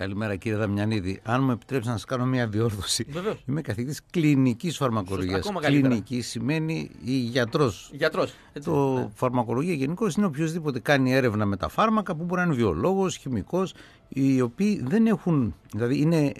Καλημέρα κύριε Δαμιανίδη. Αν μου επιτρέψετε να σας κάνω μια διόρθωση. Βεβαίως. Είμαι καθηγητής κλινικής φαρμακολογίας. Κλινική σημαίνει η γιατρός. Γιατρός. Το ναι. φαρμακολογία γενικώς είναι οποιοδήποτε κάνει έρευνα με τα φάρμακα που μπορεί να είναι βιολόγος, χημικός οι οποίοι δεν έχουν, δηλαδή είναι,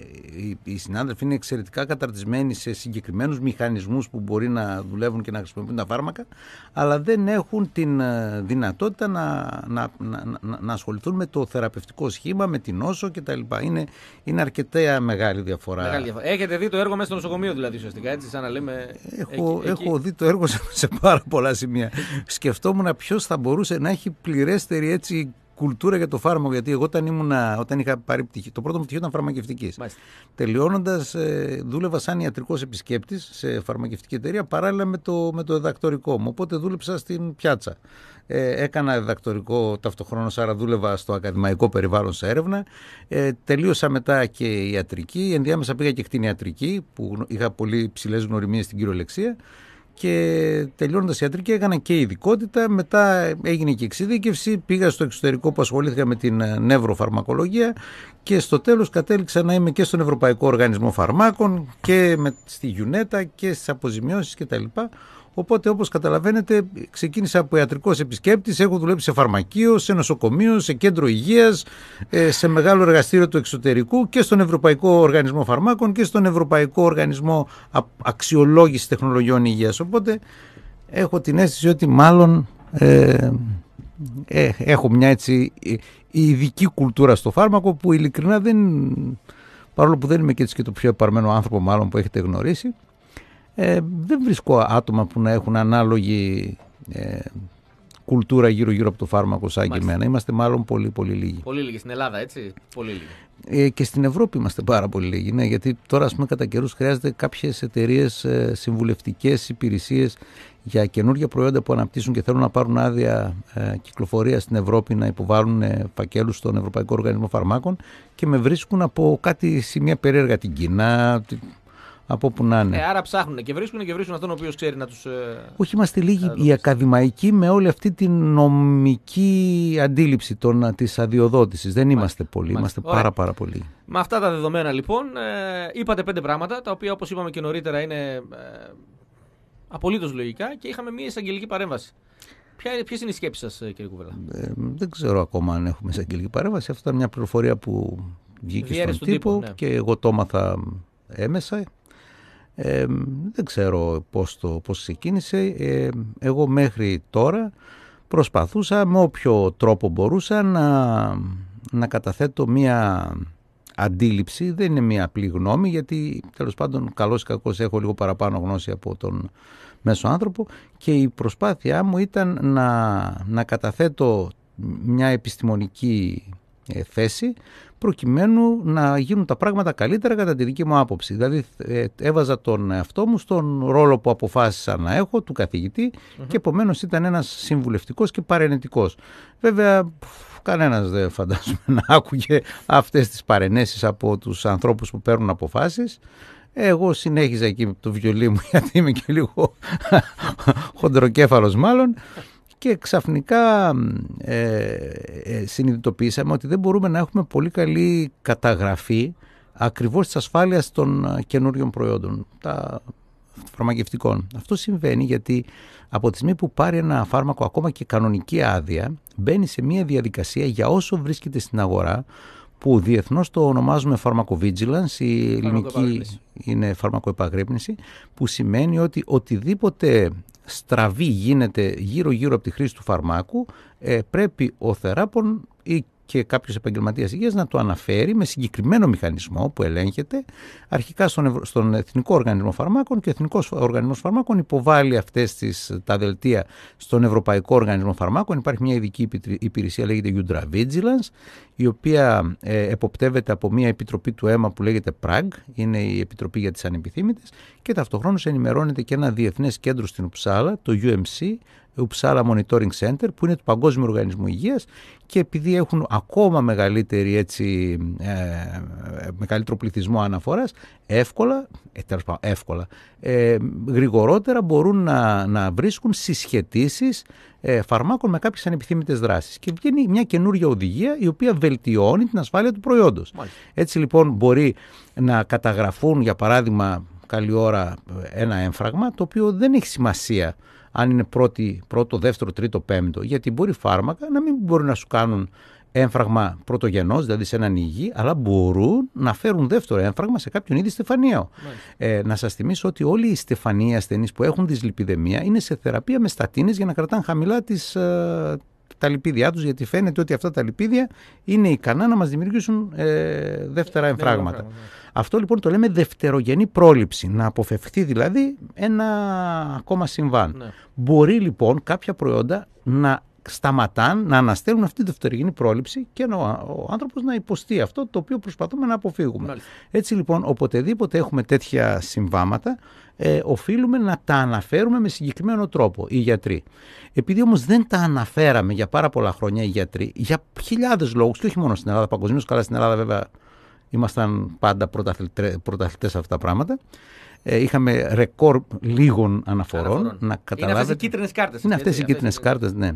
οι συνάδελφοι είναι εξαιρετικά καταρτισμένοι σε συγκεκριμένους μηχανισμούς που μπορεί να δουλεύουν και να χρησιμοποιούν τα φάρμακα, αλλά δεν έχουν την ε, δυνατότητα να, να, να, να ασχοληθούν με το θεραπευτικό σχήμα, με την νόσο κτλ. Είναι, είναι αρκετά μεγάλη διαφορά. Μεγάλη Έχετε δει το έργο μέσα στο νοσοκομείο δηλαδή ουσιαστικά, έτσι σαν να λέμε... Έχω, εκεί, έχω δει το έργο σε, σε πάρα πολλά σημεία. Σκεφτόμουν ποιος θα μπορούσε να έχει πληρέστερη έτσι κουλτούρα για το φάρμακο. Γιατί εγώ όταν, όταν είχα πάρει πτυχή, το πρώτο μου πτυχίο ήταν φαρμακευτικής. Τελειώνοντας, ε, δούλευα σαν ιατρικός επισκέπτης σε φαρμακευτική εταιρεία παράλληλα με το, με το μου. Οπότε δούλεψα στην πιάτσα. Ε, έκανα διδακτορικό ταυτοχρόνως, άρα δούλευα στο ακαδημαϊκό περιβάλλον σε έρευνα. Ε, τελείωσα μετά και ιατρική. Ενδιάμεσα πήγα και κτηνιατρική, που είχα πολύ ψηλές γνωριμίες στην κυριολεξία και τελειώνοντας ιατρική έκανα και ειδικότητα, μετά έγινε και εξειδίκευση, πήγα στο εξωτερικό που ασχολήθηκα με την ε, νευροφαρμακολογία και στο τέλος κατέληξα να είμαι και στον Ευρωπαϊκό Οργανισμό Φαρμάκων και με, στη Γιουνέτα και στις αποζημιώσεις κτλ. Οπότε, όπως καταλαβαίνετε, ξεκίνησα από ιατρικός επισκέπτης, έχω δουλέψει σε φαρμακείο, σε νοσοκομείο, σε κέντρο υγείας, ε, σε μεγάλο εργαστήριο του εξωτερικού και στον Ευρωπαϊκό Οργανισμό Φαρμάκων και στον Ευρωπαϊκό Οργανισμό Αξιολόγησης Τεχνολογιών Υγείας. Οπότε, έχω την αίσθηση ότι μάλλον ε, ε έχω μια έτσι ε, ειδική κουλτούρα στο φάρμακο που ειλικρινά δεν. Παρόλο που δεν είμαι και, έτσι και το πιο επαρμένο άνθρωπο μάλλον που έχετε γνωρίσει, ε, δεν βρίσκω άτομα που να έχουν ανάλογη ε, κουλτούρα γύρω-γύρω από το φάρμακο σαν και εμένα. Είμαστε μάλλον πολύ πολύ λίγοι. Πολύ λίγοι. Στην Ελλάδα, έτσι. Πολύ λίγοι. Ε, και στην Ευρώπη είμαστε πάρα πολύ λίγοι. Ναι, γιατί τώρα, ας πούμε, κατά καιρούς χρειάζεται κάποιες εταιρείες συμβουλευτικές υπηρεσίες για καινούργια προϊόντα που αναπτύσσουν και θέλουν να πάρουν άδεια ε, κυκλοφορία στην Ευρώπη να υποβάλουν ε, φακέλους στον Ευρωπαϊκό Οργανισμό Φαρμάκων και με βρίσκουν από κάτι σημεία περίεργα την Κίνα, από που να είναι. Ε, άρα ψάχνουν και βρίσκουν και βρίσκουν αυτόν ο οποίος ξέρει να τους. Ε, Όχι, είμαστε λίγοι ε, οι ακαδημαϊκοί με όλη αυτή την νομική αντίληψη ε, της αδειοδότησης. Δεν είμαστε πολλοί, είμαστε πάρα, πάρα πολλοί. Με αυτά τα δεδομένα λοιπόν, ε, είπατε πέντε πράγματα τα οποία όπως είπαμε και νωρίτερα είναι ε, απολύτως λογικά και είχαμε μια εισαγγελική παρέμβαση. Ποιες είναι οι σκέψεις σας, κύριε Κουβέλα. Ε, δεν ξέρω ακόμα αν έχουμε εισαγγελική παρέμβαση. Αυτό ήταν μια πληροφορία που βγήκε στον τύπο, τύπο ναι. και εγώ το έμεσα δεν ξέρω πώς, το, πώς ξεκίνησε. εγώ μέχρι τώρα προσπαθούσα με όποιο τρόπο μπορούσα να, να καταθέτω μία αντίληψη. Δεν είναι μία απλή γνώμη γιατί τέλος πάντων καλός ή κακός έχω λίγο παραπάνω γνώση από τον μέσο άνθρωπο και η προσπάθειά μου ήταν να, να καταθέτω μια επιστημονική ε, θέση προκειμένου να γίνουν τα πράγματα καλύτερα κατά τη δική μου άποψη. Δηλαδή ε, έβαζα τον εαυτό μου στον ρόλο που αποφάσισα να έχω του καθηγητη και επομένως ήταν ένας συμβουλευτικός και παρενετικός. Βέβαια κανένας δεν φαντάζομαι να άκουγε αυτές τις παρενέσεις από τους ανθρώπους που παίρνουν αποφάσεις. Εγώ συνέχιζα εκεί το βιολί μου γιατί είμαι και λίγο χοντροκέφαλος μάλλον και ξαφνικά ε, ε, συνειδητοποίησαμε ότι δεν μπορούμε να έχουμε πολύ καλή καταγραφή ακριβώς της ασφάλειας των ε, καινούριων προϊόντων, τα φαρμακευτικών. Αυτό συμβαίνει γιατί από τη στιγμή που πάρει ένα φάρμακο ακόμα και κανονική άδεια μπαίνει σε μια διαδικασία για όσο βρίσκεται στην αγορά που διεθνώς το ονομάζουμε pharmacovigilance, η ελληνική είναι φαρμακοεπαγρύπνηση, που σημαίνει ότι οτιδήποτε στραβή γίνεται γύρω-γύρω από τη χρήση του φαρμάκου, ε, πρέπει ο θεράπων ή και κάποιος επαγγελματίας υγείας να το αναφέρει με συγκεκριμένο μηχανισμό που ελέγχεται αρχικά στον, Εθνικό Οργανισμό Φαρμάκων και ο Εθνικός Οργανισμός Φαρμάκων υποβάλλει αυτές τα δελτία στον Ευρωπαϊκό Οργανισμό Φαρμάκων. Υπάρχει μια ειδική υπηρεσία, λέγεται Udra Vigilance, η οποία ε, εποπτεύεται από μια επιτροπή του αίμα που λέγεται PRAG, είναι η Επιτροπή για τις Ανεπιθύμητες, και ταυτοχρόνως ενημερώνεται και ένα διεθνές κέντρο στην Ουψάλα, το UMC, Uppsala Monitoring Center που είναι του Παγκόσμιου Οργανισμού Υγείας και επειδή έχουν ακόμα μεγαλύτερη έτσι, ε, μεγαλύτερο πληθυσμό αναφοράς εύκολα, ε, τέλος πάνω, εύκολα ε, γρηγορότερα μπορούν να, να βρίσκουν συσχετήσεις ε, φαρμάκων με κάποιες ανεπιθύμητες δράσεις και βγαίνει μια καινούργια οδηγία η οποία βελτιώνει την ασφάλεια του προϊόντος. Έτσι λοιπόν μπορεί να καταγραφούν για παράδειγμα καλή ώρα ε, ένα έμφραγμα το οποίο δεν έχει σημασία αν είναι πρώτη, πρώτο, δεύτερο, τρίτο, πέμπτο γιατί μπορεί φάρμακα να μην μπορεί να σου κάνουν έμφραγμα πρωτογενός, δηλαδή σε έναν υγιή, αλλά μπορούν να φέρουν δεύτερο έμφραγμα σε κάποιον ήδη στεφανίο ε, να σας θυμίσω ότι όλοι οι στεφανοί ασθενείς που έχουν δυσλιπιδεμία είναι σε θεραπεία με στατίνες για να κρατάνε χαμηλά τις, ε, τα λιπίδια τους, γιατί φαίνεται ότι αυτά τα λιπίδια είναι ικανά να μας δημιουργήσουν δεύτερα εμφράγματα. Αυτό λοιπόν το λέμε δευτερογενή πρόληψη, να αποφευχθεί δηλαδή ένα ακόμα συμβάν. Ναι. Μπορεί λοιπόν κάποια προϊόντα να σταματάν, να αναστέλουν αυτή τη δευτερογενή πρόληψη και ο, ο άνθρωπος να υποστεί αυτό το οποίο προσπαθούμε να αποφύγουμε. Μάλιστα. Έτσι λοιπόν, οποτεδήποτε έχουμε τέτοια συμβάματα, ε, οφείλουμε να τα αναφέρουμε με συγκεκριμένο τρόπο οι γιατροί. Επειδή όμως δεν τα αναφέραμε για πάρα πολλά χρόνια οι γιατροί, για χιλιάδες λόγους, και όχι μόνο στην Ελλάδα, παγκοσμίως, καλά στην Ελλάδα βέβαια Ήμασταν πάντα πρωταθλητέ σε αυτά τα πράγματα. Ε, είχαμε ρεκόρ λίγων αναφορών. Να καταλάβετε... Είναι αυτές οι κίτρινες κάρτες. Είναι αυτές οι κίτρινε κάρτες, ναι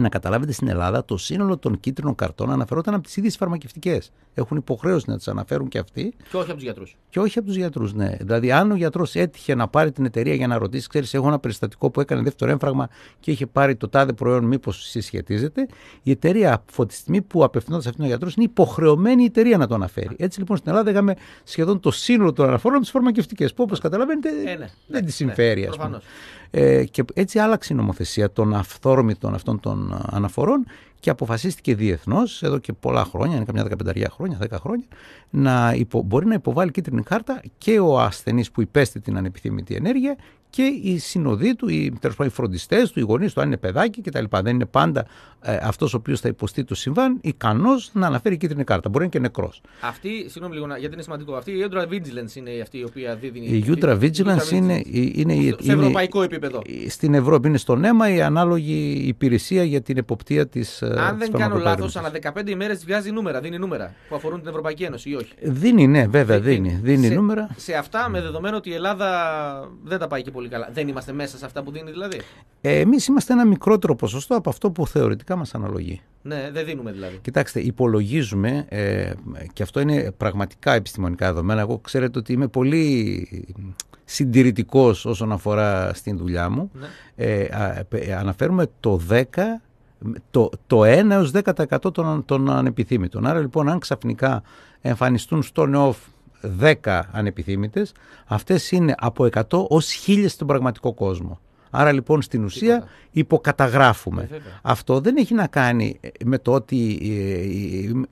να καταλάβετε στην Ελλάδα το σύνολο των κίτρινων καρτών αναφερόταν από τις ίδιες φαρμακευτικές. Έχουν υποχρέωση να τις αναφέρουν και αυτοί. Και όχι από τους γιατρούς. Και όχι από τους γιατρούς, ναι. Δηλαδή, αν ο γιατρός έτυχε να πάρει την εταιρεία για να ρωτήσει, ξέρεις, έχω ένα περιστατικό που έκανε δεύτερο έμφραγμα και είχε πάρει το τάδε προϊόν, μήπως συσχετίζεται. Η εταιρεία, από τη στιγμή που απευθυνόταν σε αυτόν τον γιατρό, είναι υποχρεωμένη η εταιρεία να το αναφέρει. Έτσι λοιπόν στην Ελλάδα είχαμε σχεδόν το σύνολο των αναφορών από τις φαρμακευτικές, που όπως καταλαβαίνετε ε, ναι, δεν ναι, τη ναι, συμφέρει, ας πούμε. Ε, και έτσι άλλαξε η νομοθεσία των αυθόρμητων αυτών των ε, αναφορών και αποφασίστηκε διεθνώς εδώ και πολλά χρόνια, είναι καμιά δεκαπενταριά χρόνια, 10 χρόνια, να υπο, μπορεί να υποβάλει κίτρινη κάρτα και ο ασθενής που υπέστη την ανεπιθύμητη ενέργεια και οι συνοδοί του, οι, οι φροντιστές του, οι γονείς του, αν είναι παιδάκι κτλ. Δεν είναι πάντα ε, αυτός ο οποίος θα υποστεί το συμβάν ικανός να αναφέρει κίτρινη κάρτα. Μπορεί να είναι και νεκρός. Αυτή, συγγνώμη λίγο, γιατί είναι σημαντικό. Αυτή η Ultra Vigilance είναι αυτή η οποία δίδει. Η Ultra Vigilance είναι. είναι είναι σε ευρωπαϊκό επίπεδο. Στην Ευρώπη είναι στον αίμα η ανάλογη υπηρεσία για την εποπτεία της ε, ε, Αν δεν κάνω λάθο, ανά 15 ημέρες βγάζει νούμερα, δίνει νούμερα που αφορούν την Ευρωπαϊκή Ένωση ή όχι. Δίνει, ναι, βέβαια, ε, δίνει, δίνει σε, νούμερα. Σε αυτά, με δεδομένο ότι η Ελλάδα δεν τα πάει και πολύ καλά. Δεν είμαστε μέσα σε αυτά που δίνει, δηλαδή. Ε, Εμείς είμαστε ένα μικρότερο ποσοστό από αυτό που θεωρητικά μας αναλογεί. Ναι, δεν δίνουμε δηλαδή. Κοιτάξτε, υπολογίζουμε, ε, και αυτό είναι πραγματικά επιστημονικά δεδομένα. Εγώ ξέρετε ότι είμαι πολύ συντηρητικός όσον αφορά στην δουλειά μου. Ναι. Ε, α, ε, αναφέρουμε το 10 το, το 1 έως 10% των, των ανεπιθύμητων. Άρα λοιπόν αν ξαφνικά εμφανιστούν στο νεόφ 10 ανεπιθύμητες, αυτές είναι από 100 ως 1000 στον πραγματικό κόσμο. Άρα λοιπόν στην ουσία υποκαταγράφουμε. Ε, Αυτό δεν έχει να κάνει με το ότι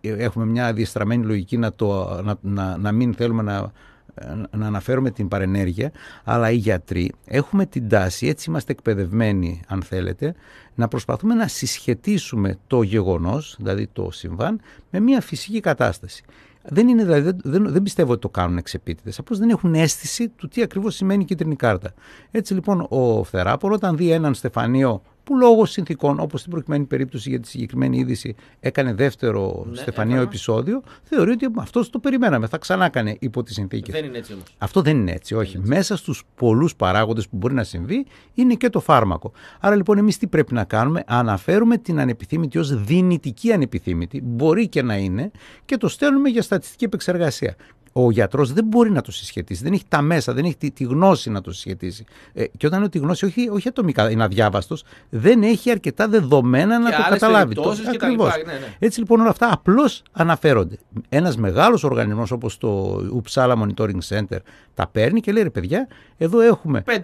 ε, ε, έχουμε μια διεστραμμένη λογική να, το, να, να μην θέλουμε να ε, να αναφέρουμε την παρενέργεια, αλλά οι γιατροί έχουμε την τάση, έτσι είμαστε εκπαιδευμένοι αν θέλετε, να προσπαθούμε να συσχετίσουμε το γεγονός, δηλαδή το συμβάν, με μια φυσική κατάσταση. Δεν, είναι, δηλαδή, δεν, δεν πιστεύω ότι το κάνουν εξεπίτηδες, απλώς δεν έχουν αίσθηση του τι ακριβώς σημαίνει η κίτρινη κάρτα. Έτσι λοιπόν ο Φθεράπορ όταν δει έναν Στεφανίο που λόγω συνθήκων, όπως στην προκειμένη περίπτωση για τη συγκεκριμένη είδηση, έκανε δεύτερο ναι, επεισόδιο, θεωρεί ότι αυτός το περιμέναμε. Θα ξανά έκανε υπό τις συνθήκες. Δεν είναι έτσι όμως. Αυτό δεν είναι έτσι, όχι. Μέσα στους πολλούς παράγοντες που μπορεί να συμβεί είναι και το φάρμακο. Άρα λοιπόν, εμείς τι πρέπει να κάνουμε, αναφέρουμε την ανεπιθύμητη ως δυνητική ανεπιθύμητη, μπορεί και να είναι, και το στέλνουμε για στατιστική επεξεργασία ο γιατρός δεν μπορεί να το συσχετίσει. Δεν έχει τα μέσα, δεν έχει τη, τη γνώση να το συσχετίσει. Ε, και όταν λέω τη γνώση, όχι, όχι ατομικά, είναι αδιάβαστος, δεν έχει αρκετά δεδομένα και να το καταλάβει. Το, και Τα λοιπά, ναι, ναι. Έτσι λοιπόν όλα αυτά απλώς αναφέρονται. Ένας μεγάλος οργανισμός όπως το Uppsala Monitoring Center τα παίρνει και λέει ρε παιδιά, εδώ έχουμε. 5, 10,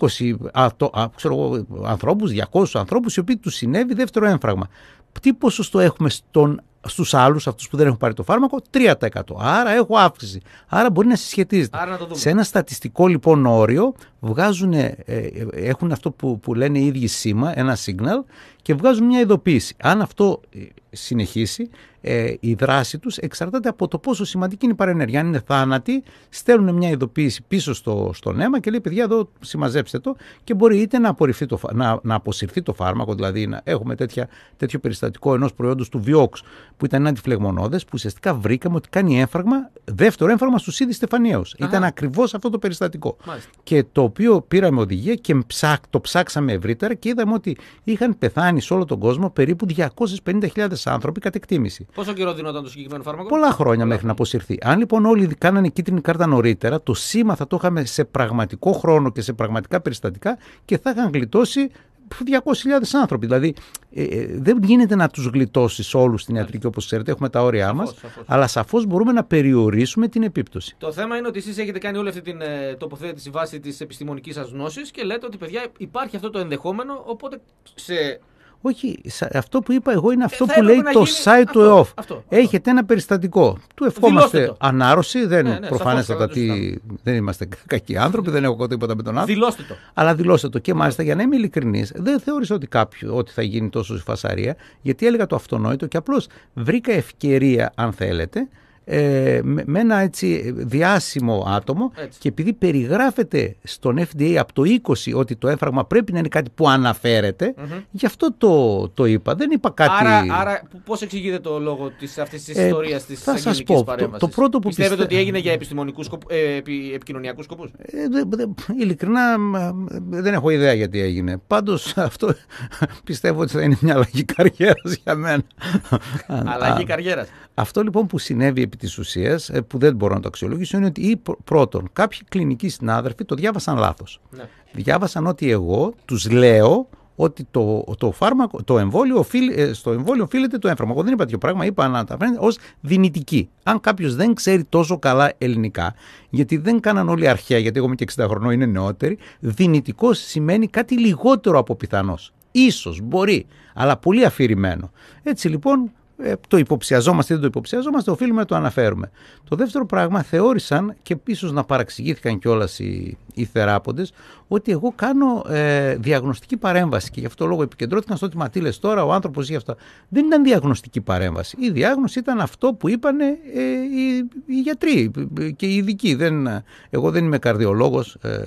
15, 20 20 ανθρώπου, 200 ανθρώπους οι οποίοι τους συνέβη δεύτερο έμφραγμα. Τι ποσοστό έχουμε στον στους άλλους, αυτούς που δεν έχουν πάρει το φάρμακο, 3%. Άρα έχω αύξηση. Άρα μπορεί να συσχετίζεται. Σε ένα στατιστικό λοιπόν όριο βγάζουν, ε, ε, έχουν αυτό που, που λένε οι ίδιοι σήμα, ένα signal και βγάζουν μια ειδοποίηση. Αν αυτό ε, συνεχίσει, η δράση τους εξαρτάται από το πόσο σημαντική είναι η παρενέργεια. Αν είναι θάνατοι, στέλνουν μια ειδοποίηση πίσω στο, στον αίμα και λέει παιδιά εδώ συμμαζέψτε το και μπορεί είτε να, το, να, να αποσυρθεί το φάρμακο, δηλαδή να έχουμε τέτοια, τέτοιο περιστατικό ενός προϊόντος του Βιόξ που ήταν αντιφλεγμονώδες που ουσιαστικά βρήκαμε ότι κάνει έμφραγμα, δεύτερο έμφραγμα στους ήδη στεφανίους. Ήταν ακριβώς αυτό το περιστατικό. Και το οποίο πήραμε οδηγία και το ψάξαμε ευρύτερα και είδαμε ότι είχαν πεθάνει σε όλο τον κόσμο περίπου 250.000 άνθρωποι κατ' εκτίμηση. Πόσο καιρό δινόταν το συγκεκριμένο φάρμακο? Πολλά χρόνια μέχρι να αποσυρθεί. Αν λοιπόν όλοι κάνανε κίτρινη κάρτα νωρίτερα, το σήμα θα το είχαμε σε πραγματικό χρόνο και σε πραγματικά περιστατικά και θα είχαν γλιτώσει 200.000 άνθρωποι. Δηλαδή ε, ε, δεν γίνεται να τους γλιτώσεις όλους στην ιατρική όπως ξέρετε, έχουμε τα όρια μας. Αλλά σαφώς μπορούμε να περιορίσουμε την επίπτωση. Το θέμα είναι ότι εσείς έχετε κάνει όλη αυτή την ε, τοποθέτηση βάσει της επιστημονικής σας γνώσης και λέτε ότι παιδιά υπάρχει αυτό το ενδεχόμενο. Οπότε σε όχι, αυτό που είπα εγώ είναι ε, αυτό που λέει το site του ΕΟΦ. Έχετε ένα περιστατικό. Του ευχόμαστε το. ανάρρωση. Δεν ναι, ναι, τι. Δεν είμαστε κακοί άνθρωποι, δεν έχω τίποτα με τον άνθρωπο. Δηλώστε το. Αλλά δηλώστε το. Και μάλιστα για να είμαι ειλικρινής, δεν θεώρησα ότι κάποιο ότι θα γίνει τόσο φασαρία, γιατί έλεγα το αυτονόητο και απλώς βρήκα ευκαιρία, αν θέλετε, ε, με ένα έτσι διάσημο άτομο και επειδή περιγράφεται στον FDA από το 20 ότι το έφραγμα πρέπει να είναι κάτι που αναφερεται γι' αυτό το, το είπα δεν είπα κάτι... Άρα, άρα πώς εξηγείται το λόγο της, αυτής της ε, ιστορίας της θα σας πω, το, το Πιστεύετε ότι έγινε για επιστημονικούς σκοπ... ε, επι, επικοινωνιακούς σκοπούς ε, δε, δε, Ειλικρινά ε, δεν έχω ιδέα γιατί έγινε πάντως αυτό πιστεύω ότι θα είναι μια αλλαγή καριέρας για μένα Αλλαγή καριέρας Αυτό λοιπόν που συνέβη επί της ε, που δεν μπορώ να το αξιολογήσω, είναι ότι πρώτον, κάποιοι κλινικοί συνάδελφοι το διάβασαν λάθος. Ναι. Διάβασαν ότι εγώ τους λέω ότι το, το, φάρμακο, το εμβόλιο ε, στο εμβόλιο οφείλεται το έμφραγμα. Εγώ δεν είπα τέτοιο πράγμα, είπα να τα φαίνεται ως δυνητική. Αν κάποιος δεν ξέρει τόσο καλά ελληνικά, γιατί δεν κάναν όλοι αρχαία, γιατί εγώ είμαι και 60 χρονών, είναι νεότεροι, δυνητικός σημαίνει κάτι λιγότερο από πιθανός. Ίσως, μπορεί, αλλά πολύ αφηρημένο. Έτσι λοιπόν ε, το υποψιαζόμαστε ή δεν το υποψιαζόμαστε, οφείλουμε να το αναφέρουμε. Το δεύτερο πράγμα θεώρησαν και ίσως να παραξηγήθηκαν κιόλας οι, οι θεράποντες ότι εγώ κάνω ε, διαγνωστική παρέμβαση και γι' αυτό λόγο επικεντρώθηκαν στο ότι μα τι λες τώρα, ο άνθρωπος ή αυτά. Δεν ήταν διαγνωστική παρέμβαση. Η διάγνωση ήταν αυτό που είπαν ε, οι, γιατροί και οι ειδικοί. Δεν, εγώ δεν είμαι καρδιολόγος. Ε,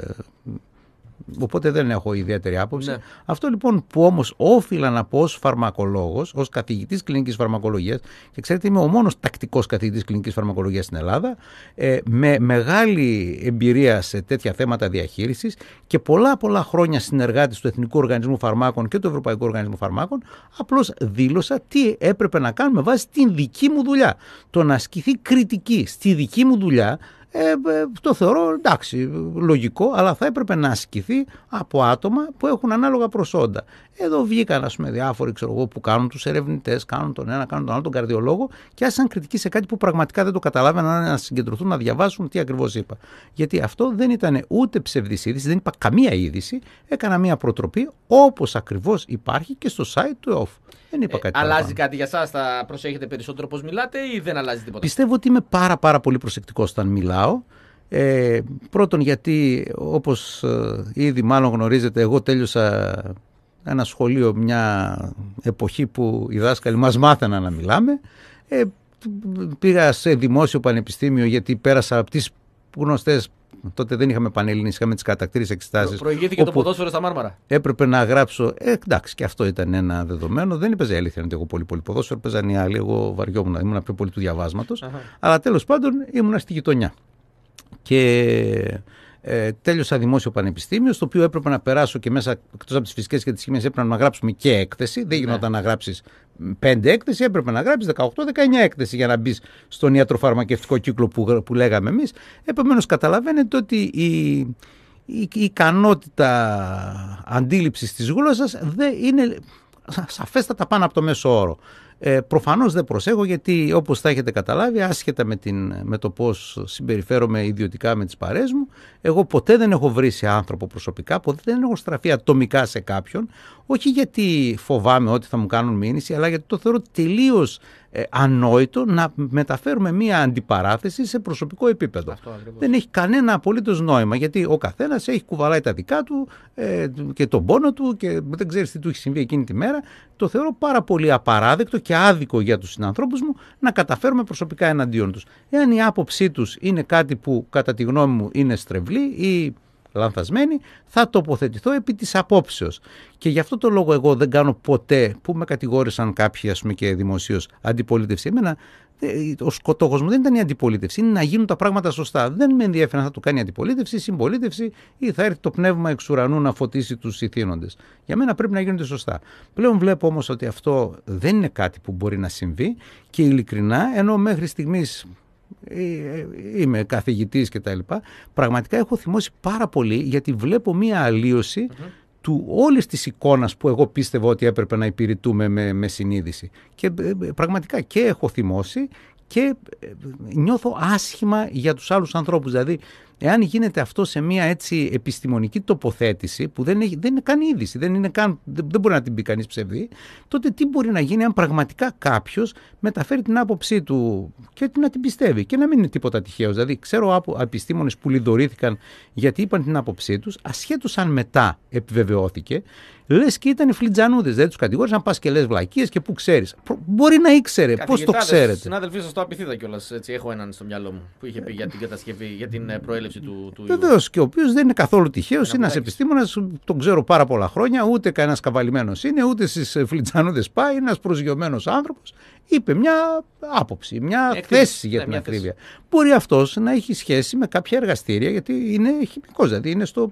Οπότε δεν έχω ιδιαίτερη άποψη. Ναι. Αυτό λοιπόν που όμως όφιλα να πω ως φαρμακολόγος, ως καθηγητής κλινικής φαρμακολογίας, και ξέρετε, είμαι ο μόνος τακτικός καθηγητής κλινικής φαρμακολογίας στην Ελλάδα, ε, με μεγάλη εμπειρία σε τέτοια θέματα διαχείρισης και πολλά πολλά χρόνια συνεργάτη του Εθνικού Οργανισμού Φαρμάκων και του Ευρωπαϊκού Οργανισμού Φαρμάκων, απλώς δήλωσα τι έπρεπε να κάνουμε βάσει βάση την δική μου δουλειά. Το να ασκηθεί κριτική στη δική μου δουλειά ε, ε, το θεωρώ εντάξει, λογικό, αλλά θα έπρεπε να ασκηθεί από άτομα που έχουν ανάλογα προσόντα. Εδώ βγήκαν ας πούμε, διάφοροι ξέρω εγώ, που κάνουν τους ερευνητές, κάνουν τον ένα, κάνουν τον άλλο, τον καρδιολόγο και άσαν κριτική σε κάτι που πραγματικά δεν το καταλάβαιναν να συγκεντρωθούν, να διαβάσουν τι ακριβώς είπα. Γιατί αυτό δεν ήταν ούτε ψευδής είδηση, δεν είπα καμία είδηση. Έκανα μία προτροπή όπως ακριβώς υπάρχει και στο site του ΕΟΦ. Δεν ε, αλλάζει κάτι για εσάς, θα προσέχετε περισσότερο πώς μιλάτε ή δεν αλλάζει τίποτα. Πιστεύω ότι είμαι πάρα, πάρα πολύ προσεκτικός όταν μιλάω. Ε, πρώτον γιατί όπως ε, ήδη μάλλον γνωρίζετε εγώ τέλειωσα ένα σχολείο μια εποχή που οι δάσκαλοι μας μάθαιναν να μιλάμε ε, πήγα σε δημόσιο πανεπιστήμιο γιατί πέρασα από τις γνωστές τότε δεν είχαμε πανελληνίες, είχαμε τις κατακτήρες εξετάσεις. Προηγήθηκε το ποδόσφαιρο στα Μάρμαρα. Έπρεπε να γράψω, ε, εντάξει και αυτό ήταν ένα δεδομένο, δεν έπαιζε αλήθεια ότι εγώ πολύ πολύ ποδόσφαιρο, παίζαν οι άλλοι, εγώ βαριόμουν, ήμουν πιο πολύ του διαβάσματος, αλλά τέλος πάντων ήμουν στη γειτονιά. Και ε, τέλειωσα δημόσιο πανεπιστήμιο, στο οποίο έπρεπε να περάσω και μέσα εκτός από τις φυσικές και τις χημίε έπρεπε να γράψουμε και έκθεση. Δεν ναι. γινόταν να γράψεις πέντε έκθεση, έπρεπε να γράψεις 18-19 έκθεση για να μπεις στον ιατροφαρμακευτικό κύκλο που, που λέγαμε εμείς. Επομένως, καταλαβαίνετε ότι η, η, ικανότητα αντίληψης της γλώσσας δεν είναι σαφέστατα πάνω από το μέσο όρο. Ε, προφανώς δεν προσέχω γιατί όπως θα έχετε καταλάβει άσχετα με, την, με το πώς συμπεριφέρομαι ιδιωτικά με τις παρές μου εγώ ποτέ δεν έχω βρει σε άνθρωπο προσωπικά, ποτέ δεν έχω στραφεί ατομικά σε κάποιον όχι γιατί φοβάμαι ότι θα μου κάνουν μήνυση αλλά γιατί το θεωρώ τελείως ε, ανόητο να μεταφέρουμε μία αντιπαράθεση σε προσωπικό επίπεδο. δεν έχει κανένα απολύτως νόημα γιατί ο καθένας έχει κουβαλάει τα δικά του ε, και τον πόνο του και δεν ξέρεις τι του έχει συμβεί εκείνη τη μέρα. Το θεωρώ πάρα πολύ απαράδεκτο και άδικο για τους συνανθρώπους μου να καταφέρουμε προσωπικά εναντίον τους. Εάν η άποψή τους είναι κάτι που κατά τη γνώμη μου είναι στρεβλή ή λανθασμένη, θα τοποθετηθώ επί της απόψεως. Και γι' αυτό το λόγο εγώ δεν κάνω ποτέ, που με κατηγόρησαν κάποιοι ας πούμε και δημοσίως αντιπολίτευση εμένα, ε, ο σκοτόχο μου δεν ήταν η αντιπολίτευση. Είναι να γίνουν τα πράγματα σωστά. Δεν με ενδιαφέρει αν θα το κάνει η αντιπολίτευση, η συμπολίτευση ή θα έρθει το πνεύμα εξ ουρανού να φωτίσει τους ηθήνοντες. Για μένα πρέπει να γίνονται σωστά. Πλέον βλέπω όμως ότι αυτό δεν είναι κάτι που μπορεί να συμβεί και ειλικρινά, ενώ μέχρι στιγμής ε, ε, είμαι καθηγητής κτλ. Πραγματικά έχω θυμώσει πάρα πολύ γιατί βλέπω μία του όλης της εικόνας που εγώ πίστευα ότι έπρεπε να υπηρετούμε με, με συνείδηση. Και ε, ε, πραγματικά και έχω θυμώσει και ε, νιώθω άσχημα για τους άλλους ανθρώπους. Δηλαδή Εάν γίνεται αυτό σε μια έτσι επιστημονική τοποθέτηση που δεν, έχει, δεν είναι καν είδηση, δεν, είναι καν, δεν, μπορεί να την πει κανείς ψευδή, τότε τι μπορεί να γίνει αν πραγματικά κάποιος μεταφέρει την άποψή του και να την πιστεύει και να μην είναι τίποτα τυχαίος. Δηλαδή, ξέρω από επιστήμονες που λιδωρήθηκαν γιατί είπαν την άποψή τους, ασχέτως αν μετά επιβεβαιώθηκε, λες και ήταν φλιτζανούδες. δεν δηλαδή τους κατηγόρησαν, πας και λες βλακίες και πού ξέρεις. Μπορεί να ήξερε, πώς το ξέρετε. Συνάδελφοί σας το απειθήτα κιόλα. Έχω έναν στο μυαλό μου που είχε πει για την κατασκευή, για την ε, προέλευση εκπαίδευση του. Βεβαίως. Και ο οποίος δεν είναι καθόλου τυχαίος. Είναι ένας επιστήμονας, τον ξέρω πάρα πολλά χρόνια. Ούτε κανένας καβαλημένος είναι, ούτε στις ε, φλιτζάνοντε πάει. Είναι ένας προσγειωμένος άνθρωπος. Είπε μια άποψη, μια θέση για ναι, την ακρίβεια. Μπορεί αυτός να έχει σχέση με κάποια εργαστήρια, γιατί είναι χημικός, δηλαδή είναι στι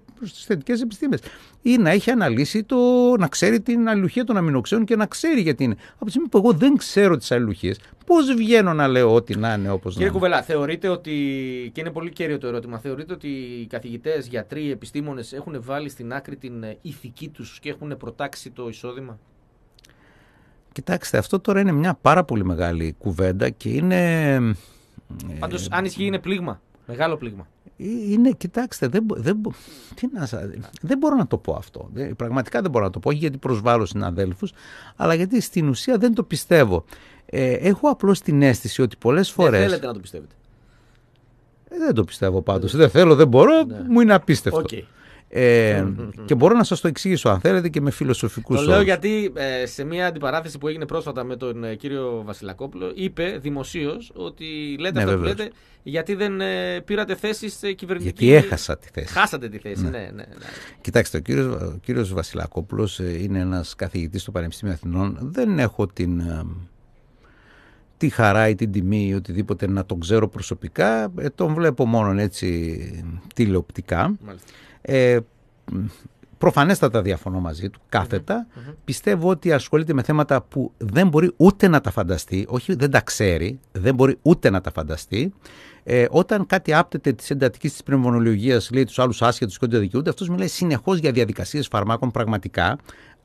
θετικές επιστήμες. Ή να έχει αναλύσει το να ξέρει την αλληλουχία των αμινοξέων και να ξέρει γιατί είναι. Από τη στιγμή που εγώ δεν ξέρω τις αλληλουχίες, πώς βγαίνω να λέω ό,τι να είναι όπως να είναι. Κύριε Κουβελά, θεωρείτε ότι. και είναι πολύ κέριο το ερώτημα θεωρείτε ότι οι καθηγητές, γιατροί, επιστήμονες έχουν βάλει στην άκρη την ε, ηθική τους και έχουν προτάξει το εισόδημα. Κοιτάξτε, αυτό τώρα είναι μια πάρα πολύ μεγάλη κουβέντα και είναι. Ε, Πάντως, αν ισχύει, είναι πλήγμα. Μεγάλο πλήγμα. Ε, είναι, κοιτάξτε, δεν, δεν, τι να, δεν μπορώ να το πω αυτό. Πραγματικά δεν μπορώ να το πω, όχι γιατί προσβάλλω συναδέλφους, αλλά γιατί στην ουσία δεν το πιστεύω. έχω απλώς την αίσθηση ότι πολλές φορέ. Δεν θέλετε να το πιστεύετε. Ε, δεν το πιστεύω πάντως. Δεν θέλω, δεν μπορώ, ναι. μου είναι απίστευτο. Okay. Ε, και μπορώ να σας το εξηγήσω αν θέλετε και με φιλοσοφικούς όρους. Το λέω γιατί ε, σε μια αντιπαράθεση που έγινε πρόσφατα με τον ε, κύριο Βασιλακόπουλο, είπε δημοσίως ότι λέτε ναι, αυτό που λέτε γιατί δεν ε, πήρατε θέση σε κυβερνητική. Γιατί έχασα τη θέση. Χάσατε τη θέση, ναι. ναι, ναι, ναι. Κοιτάξτε, ο κύριος κύριος Βασιλακόπουλος είναι ένας καθηγητής στο Πανεπιστήμιο Αθηνών. Δεν έχω την τη χαρά ή την τιμή ή οτιδήποτε να τον ξέρω προσωπικά, ε, τον βλέπω μόνο έτσι τηλεοπτικά. Ε, προφανέστατα διαφωνώ μαζί του, καθετα Πιστεύω ότι ασχολείται με θέματα που δεν μπορεί ούτε να τα φανταστεί, όχι δεν τα ξέρει, δεν μπορεί ούτε να τα φανταστεί. Ε, όταν κάτι άπτεται της εντατικής της πνευμονολογίας, λέει τους άλλους άσχετους και ό,τι δικαιούνται, αυτός μιλάει συνεχώς για διαδικασίες φαρμάκων πραγματικά,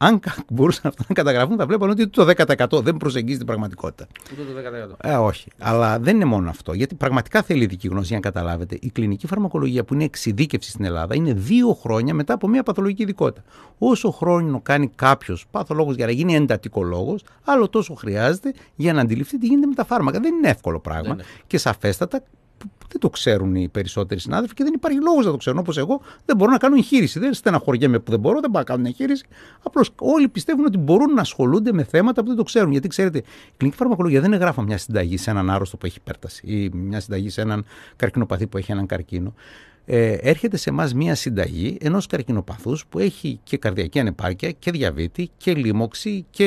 αν μπορούσαν αυτά να καταγραφούν, θα βλέπαν ότι το 10% δεν προσεγγίζει την πραγματικότητα. Ούτε το 10%. Ε, όχι. Αλλά δεν είναι μόνο αυτό. Γιατί πραγματικά θέλει ειδική γνώση, αν καταλάβετε. Η κλινική φαρμακολογία που είναι εξειδίκευση στην Ελλάδα είναι δύο χρόνια μετά από μια παθολογική ειδικότητα. Όσο χρόνο κάνει κάποιος παθολόγος για να γίνει εντατικολόγος, άλλο τόσο χρειάζεται για να αντιληφθεί τι γίνεται με τα φάρμακα. Δεν είναι εύκολο πράγμα. Είναι. Και σαφέστατα που δεν το ξέρουν οι περισσότεροι συνάδελφοι και δεν υπάρχει λόγος να το ξέρουν. Όπως εγώ δεν μπορώ να κάνω εγχείρηση. Δεν στεναχωριέμαι που δεν μπορώ, δεν πάω να κάνω εγχείρηση. Απλώς όλοι πιστεύουν ότι μπορούν να ασχολούνται με θέματα που δεν το ξέρουν. Γιατί ξέρετε, η κλινική φαρμακολογία δεν εγγράφα μια συνταγή σε έναν άρρωστο που έχει υπέρταση ή μια συνταγή σε έναν καρκινοπαθή που έχει έναν καρκίνο. Ε, έρχεται σε εμάς μια συνταγή ενός καρκινοπαθούς που έχει και καρδιακή ανεπάρκεια και διαβήτη και λίμωξη και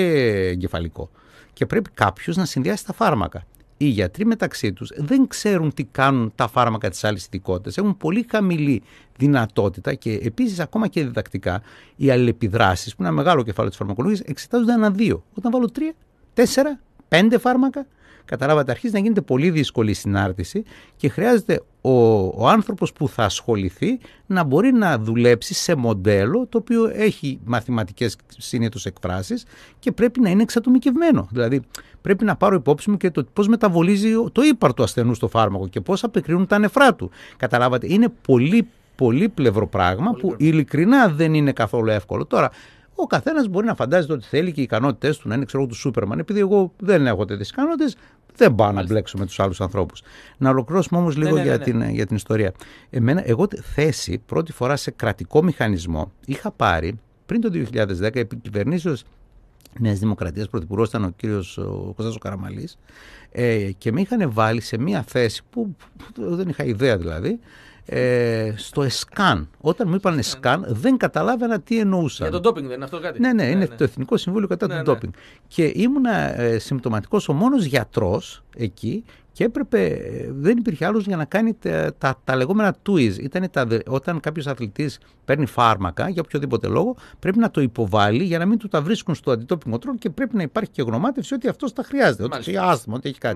εγκεφαλικό. Και πρέπει κάποιος να συνδυάσει τα φάρμακα οι γιατροί μεταξύ τους δεν ξέρουν τι κάνουν τα φάρμακα της άλλης ειδικότητας. Έχουν πολύ χαμηλή δυνατότητα και επίσης ακόμα και διδακτικά οι αλληλεπιδράσεις που είναι ένα μεγάλο κεφάλαιο της φαρμακολογίας εξετάζονται ένα δύο. Όταν βάλω τρία, τέσσερα, πέντε φάρμακα Καταλάβατε, αρχίζει να γίνεται πολύ δύσκολη η συνάρτηση και χρειάζεται ο, ο άνθρωπος που θα ασχοληθεί να μπορεί να δουλέψει σε μοντέλο το οποίο έχει μαθηματικές συνήθως εκφράσεις και πρέπει να είναι εξατομικευμένο. Δηλαδή πρέπει να πάρω υπόψη μου και το πώς μεταβολίζει το ύπαρτο ασθενού στο φάρμακο και πώς απεκρίνουν τα νεφρά του. Καταλάβατε, είναι πολύ πολύ πράγμα πολύ που ειλικρινά δεν είναι καθόλου εύκολο. Τώρα, ο καθένας μπορεί να φαντάζεται ότι θέλει και οι ικανότητές του να είναι ξέρω του Σούπερμαν. Επειδή εγώ δεν έχω τέτοιες ικανότητες, δεν πάω να μπλέξω με τους άλλους ανθρώπους. Να ολοκληρώσουμε όμως ναι, λίγο ναι, ναι, ναι, για, την, για την ιστορία. Εμένα, εγώ θέση πρώτη φορά σε κρατικό μηχανισμό είχα πάρει πριν το 2010 επί κυβερνήσεως Νέας Δημοκρατίας, πρωθυπουργός ήταν ο κύριος Κωνσταντζο Καραμαλής, ε, και με είχαν βάλει σε μία θέση που δεν είχα ιδέα δηλαδή, ε, στο ΕΣΚΑΝ. Όταν μου είπαν ναι, ναι. ΕΣΚΑΝ, δεν καταλάβαινα τι εννοούσα Για τον ντόπινγκ δεν είναι αυτό κάτι. Ναι, ναι, ναι, είναι ναι. το Εθνικό Συμβούλιο κατά ναι, τον ντόπινγκ. Και ήμουν ε, συμπτωματικός ο μόνος γιατρός εκεί και έπρεπε, δεν υπήρχε άλλος για να κάνει τα, λεγόμενα Twiz. Ήταν τα, όταν κάποιος αθλητής παίρνει φάρμακα για οποιοδήποτε λόγο, πρέπει να το υποβάλει για να μην του τα βρίσκουν στο αντιτόπιμο τρόπο και πρέπει να υπάρχει και γνωμάτευση ότι αυτός τα χρειάζεται. Μάλιστα. Ότι έχει άσθημα, ότι έχει κάτι.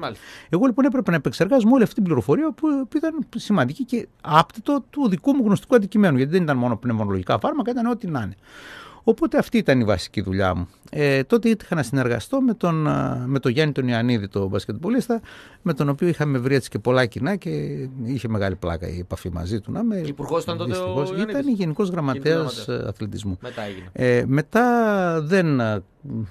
Εγώ λοιπόν έπρεπε να επεξεργάζομαι όλη αυτή την πληροφορία που, που ήταν σημαντική και άπτητο του δικού μου γνωστικού αντικειμένου. Γιατί δεν ήταν μόνο πνευμονολογικά φάρμακα, ήταν ό,τι να είναι. Οπότε αυτή ήταν η βασική δουλειά μου. Ε, τότε είχα να συνεργαστώ με τον, με τον Γιάννη τον Ιωαννίδη, τον μπασκετμπολίστα, με τον οποίο είχαμε βρει έτσι και πολλά κοινά και είχε μεγάλη πλάκα η επαφή μαζί του. Να με, Υπουργός ήταν τότε. Ο ήταν Γενικό Γραμματέα Αθλητισμού. Μετά έγινε. Ε, μετά δεν,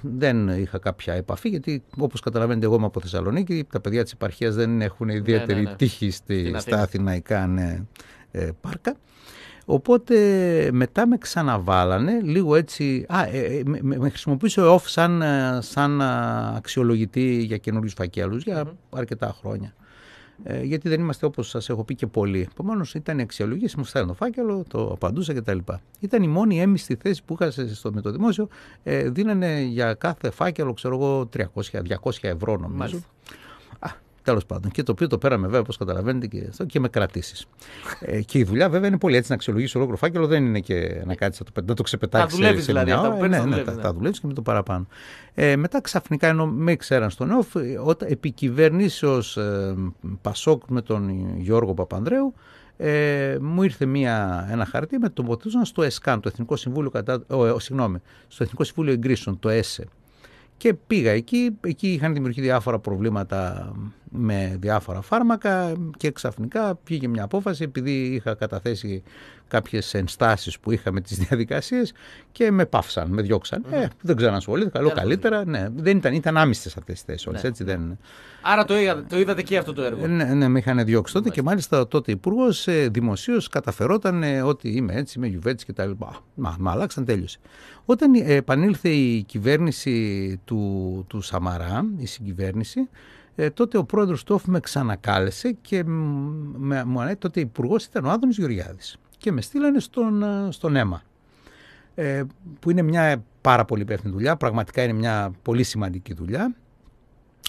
δεν είχα κάποια επαφή, γιατί όπως καταλαβαίνετε, εγώ είμαι από Θεσσαλονίκη. Τα παιδιά της επαρχίας δεν έχουν ναι, ιδιαίτερη ναι, ναι. τύχη στη, στα αθηναϊκά ναι, ε, πάρκα. Οπότε μετά με ξαναβάλανε λίγο έτσι, α, ε, ε με, χρησιμοποίησε ο ΕΟΦ σαν, ε, σαν ε, αξιολογητή για καινούριους φάκελου, για αρκετά χρόνια. γιατί δεν είμαστε όπως σας έχω πει και πολλοί. Επομένως ήταν η αξιολογήση, μου στέλνω το φάκελο, το απαντούσα κτλ. Ήταν η μόνη έμιστη θέση που είχα στο, με το δημόσιο. δίνανε για κάθε φάκελο, ξέρω εγώ, 300-200 ευρώ νομίζω. Τέλος πάντων. Και το οποίο το πέραμε βέβαια, όπως καταλαβαίνετε, και, και με κρατήσεις. Ε, και η δουλειά βέβαια είναι πολύ έτσι. Να αξιολογήσει ολόκληρο φάκελο δεν είναι και να ε, κάτσεις να το, το ξεπετάξεις. Τα δουλεύεις δηλαδή. Ε, ναι, τα, ναι, ναι, ναι, τα, δουλεύεις και με το παραπάνω. Ε, μετά ξαφνικά, ενώ με ξέραν στον ΟΦ, ε, όταν επί κυβερνήσεω ε, Πασόκ με τον Γιώργο Παπανδρέου, ε, μου ήρθε μια, ένα χαρτί με τοποθετούσαν στο ΕΣΚΑΝ, το Εθνικό Συμβούλιο, κατά, ο, ο, συγγνώμη, στο Εθνικό Συμβούλιο Εγκρίσεων, το ΕΣΕ. Και πήγα εκεί, εκεί είχαν δημιουργηθεί διάφορα προβλήματα με διάφορα φάρμακα και ξαφνικά πήγε μια απόφαση επειδή είχα καταθέσει Κάποιες ενστάσεις που είχαμε τις διαδικασίες και με παύσαν, με διώξαν. Ε, δεν ξανασχολήθηκα, καλό καλύτερα. Ναι. Δεν ήταν, ήταν άμυστες αυτές τι θέσεις όλες, ναι. δεν... Άρα το, είδα, το είδατε και αυτό το έργο. Ναι, ναι με είχαν διώξει τότε και μάλιστα τότε υπουργός ε, δημοσίως καταφερόταν ότι είμαι έτσι, είμαι και τα Μα, μα αλλάξαν, τέλειωσε. Όταν ε, επανήλθε η κυβέρνηση του, του Σαμαρά, η συγκυβέρνηση, ε, τότε ο πρόεδρος του με ξανακάλεσε και μου ανέβησε τότε υπουργός ήταν ο Άδωνης Γεωργιάδης και με στείλανε στον, ε, στον αίμα. Ε, που είναι μια πάρα πολύ υπεύθυνη δουλειά, πραγματικά είναι μια πολύ σημαντική δουλειά.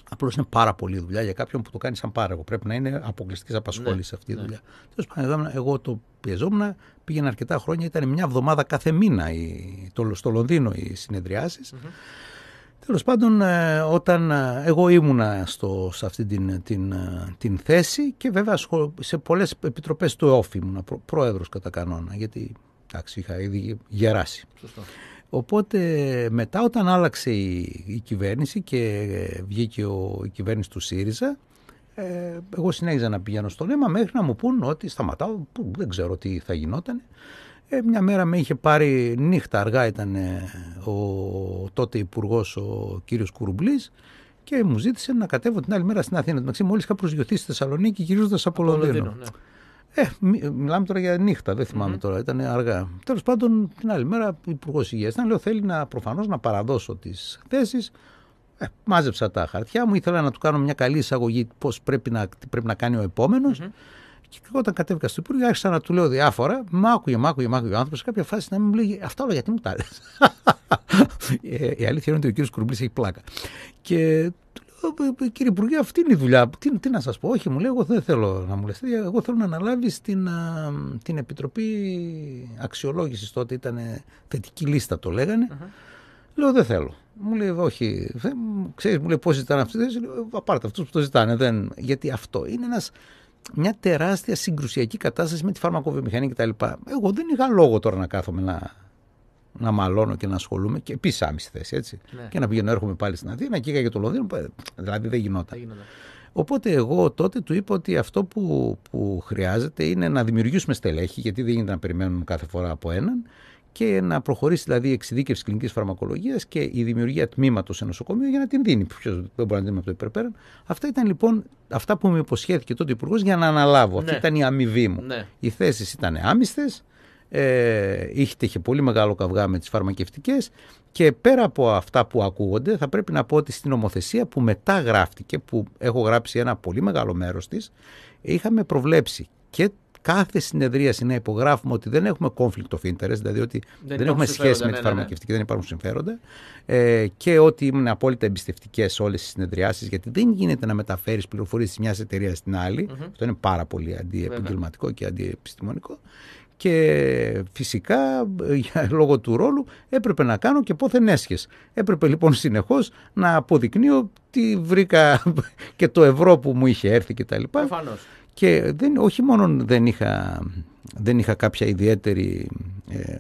Απλώς είναι πάρα πολύ δουλειά για κάποιον που το κάνει σαν πάραγο. Πρέπει να είναι αποκλειστικής ναι, απασχόλησης αυτή η ναι. δουλειά. Τέλος πάντων, εγώ το πιεζόμουν, πήγαινα αρκετά χρόνια, ήταν μια εβδομάδα κάθε μήνα η, στο Λονδίνο οι συνεδριασει Τέλος πάντων, ε, όταν ε, εγώ ήμουνα στο, σε αυτή την, την, ε, θέση και βέβαια σε πολλές επιτροπές του ΕΟΦ ήμουνα πρόεδρος κατά κανόνα, γιατί εντάξει, είχα ήδη γεράσει. Σωστό. Οπότε μετά όταν άλλαξε η, κυβέρνηση και βγήκε ο, η κυβέρνηση του ΣΥΡΙΖΑ, εγώ συνέχιζα να πηγαίνω στο ΛΕΜΑ μέχρι να μου πούν ότι σταματάω, δεν ξέρω τι θα γινότανε. Ε, μια μέρα με είχε πάρει νύχτα, αργά ήταν ε, ο, τότε υπουργός ο κύριος Κουρουμπλής και μου ζήτησε να κατέβω την άλλη μέρα στην Αθήνα. Μεταξύ, μόλις είχα προσγειωθεί στη Θεσσαλονίκη γυρίζοντας από Λονδίνο. Ναι. Ε, μιλάμε τώρα για νύχτα, δεν θυμαμαι τώρα, ήταν αργά. Τέλος πάντων, την άλλη μέρα ο Υπουργός Υγείας ήταν, λέω: Θέλει να προφανώς να παραδώσω τις θέσεις. Ε, μάζεψα τα χαρτιά μου, ήθελα να του κάνω μια καλή εισαγωγή πώς πρέπει να, πρέπει να κάνει ο επομενο και όταν κατέβηκα στο Υπουργείο, άρχισα να του λέω διάφορα. Μ' άκουγε, μ' άκουγε, μ' άκουγε ο άνθρωπος. Σε κάποια φάση να μην μου λέει Αυτά όλα γιατί μου τα ε, Η αλήθεια είναι ότι ο κύριος Κουρμπλή έχει πλάκα. Και του λέω «Ε, ε, κύριε Υπουργέ, αυτή είναι η δουλειά. Τι, να σας πω, Όχι, μου λέει, Εγώ δεν θέλω να μου λες. Εγώ θέλω να αναλάβεις την, την επιτροπή αξιολόγησης. Τότε ήταν θετική λίστα, το λεγανε Λέω, Δεν θέλω. Μου λέει, Όχι, ξέρεις, μου λέει πώς ζητάνε αυτού. Ε, Πάρτε αυτούς που το ζητάνε. Δεν... Γιατί αυτό είναι ένας μια τεράστια συγκρουσιακή κατάσταση με τη φαρμακοβιομηχανία κτλ. Εγώ δεν είχα λόγο τώρα να κάθομαι να, να μαλώνω και να ασχολούμαι και επίσης άμεση θέση έτσι. Ναι. Και να πηγαίνω, έρχομαι πάλι στην Αθήνα και είχα για το Λονδίνο. Δηλαδή δεν γινόταν. Οπότε εγώ τότε του είπα ότι αυτό που, που χρειάζεται είναι να δημιουργήσουμε στελέχη, γιατί δεν γίνεται να περιμένουν κάθε φορά από έναν, και να προχωρήσει δηλαδή η εξειδίκευση κλινικής φαρμακολογίας και η δημιουργία τμήματος σε νοσοκομείο για να την δίνει. Ποιος δεν μπορεί να την δίνει από το υπερπέραν. Αυτά ήταν λοιπόν αυτά που μου υποσχέθηκε τότε ο Υπουργός για να αναλάβω. Ναι. Αυτή ήταν η αμοιβή μου. Ναι. Οι θέσεις ήταν άμυστες. Ε, είχε πολύ μεγάλο καυγά με τις φαρμακευτικές και πέρα από αυτά που ακούγονται θα πρέπει να πω ότι στην νομοθεσία που μετά γράφτηκε που έχω γράψει ένα πολύ μεγάλο μέρος της, είχαμε προβλέψει και κάθε συνεδρίαση να υπογράφουμε ότι δεν έχουμε conflict of interest, δηλαδή ότι δεν, έχουμε σχέση με ναι, τη ναι, φαρμακευτική, ναι. δεν υπάρχουν συμφέροντα ε, και ότι ήμουν απόλυτα εμπιστευτικές σε όλε τι συνεδριάσεις, γιατί δεν γίνεται να μεταφέρεις πληροφορίες τη μιας εταιρείας στην αλλη Αυτό είναι πάρα πολύ αντιεπιγγελματικό και αντιεπιστημονικό και φυσικά ε, για, λόγω του ρόλου έπρεπε να κάνω και πόθεν έσχεσαι. Έπρεπε λοιπόν συνεχώς να αποδεικνύω τι βρήκα και το ευρώ που μου είχε έρθει κτλ. τα και δεν, όχι μόνο δεν είχα, δεν είχα κάποια ιδιαίτερη ε,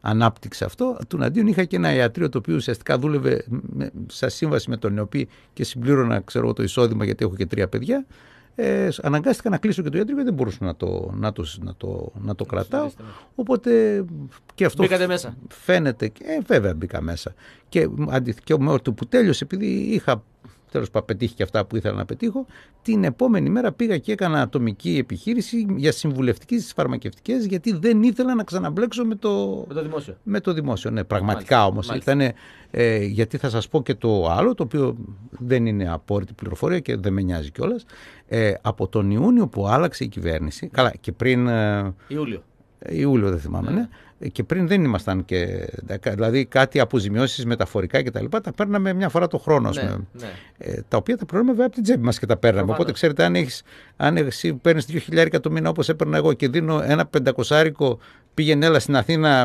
ανάπτυξη αυτό, τουναντίον είχα και ένα ιατρείο το οποίο ουσιαστικά δούλευε με, σε σύμβαση με τον νεοπή και συμπλήρωνα ξέρω, το εισόδημα γιατί έχω και τρία παιδιά. Ε, αναγκάστηκα να κλείσω και το ιατρείο γιατί δεν μπορούσα να το, να το, να το, να το κρατάω. Οπότε και αυτό Μπήκατε μέσα. φαίνεται. Ε, βέβαια μπήκα μέσα. Και, και με το που τέλειωσε, επειδή είχα τέλος πάντων πετύχει και αυτά που ήθελα να πετύχω. Την επόμενη μέρα πήγα και έκανα ατομική επιχείρηση για συμβουλευτική στις φαρμακευτικές, γιατί δεν ήθελα να ξαναμπλέξω με το, με το δημόσιο. Με το δημόσιο, ναι. Πραγματικά όμω. Ε, γιατί θα σας πω και το άλλο, το οποίο δεν είναι απόρριτη πληροφορία και δεν με νοιάζει κιόλας. Ε, από τον Ιούνιο που άλλαξε η κυβέρνηση, καλά, και πριν. Ε, Ιούλιο. Ιούλιο, δεν θυμάμαι, ναι, ναι ε, και πριν δεν ήμασταν και. Δηλαδή, κάτι αποζημιώσεις μεταφορικά κτλ. Τα, τα παίρναμε μια φορά το χρόνο. Ναι, ναι. Ε, τα οποία τα πρόβλημα βέβαια από την τσέπη μας και τα παίρναμε. Οπότε, ξέρετε, αν, έχεις, αν εσύ παίρνεις 2.000 το μήνα όπως έπαιρνα εγώ και δίνω ένα πεντακοσάρικο πήγαινε έλα στην Αθήνα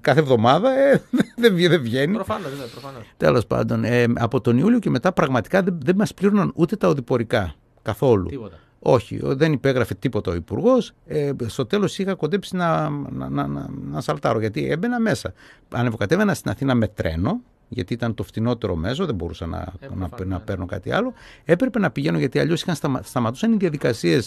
κάθε εβδομάδα, ε, δεν, βγαίνει. Προφανώς, ναι, προφανώς. Τέλος πάντων, ε, από τον Ιούλιο και μετά πραγματικά δεν, δεν μας πλήρωναν ούτε τα οδηπορικά καθόλου. Τίποτα. Όχι, δεν υπέγραφε τίποτα ο Υπουργός. Ε, στο τέλος είχα κοντέψει να, να, να, να, σαλτάρω γιατί έμπαινα μέσα. Ανεβοκατέβαινα στην Αθήνα με τρένο, γιατί ήταν το φτηνότερο μέσο, δεν μπορούσα να, να, να, παίρνω κάτι άλλο. Έπρεπε να πηγαίνω γιατί αλλιώς σταμα, σταματούσαν οι διαδικασίες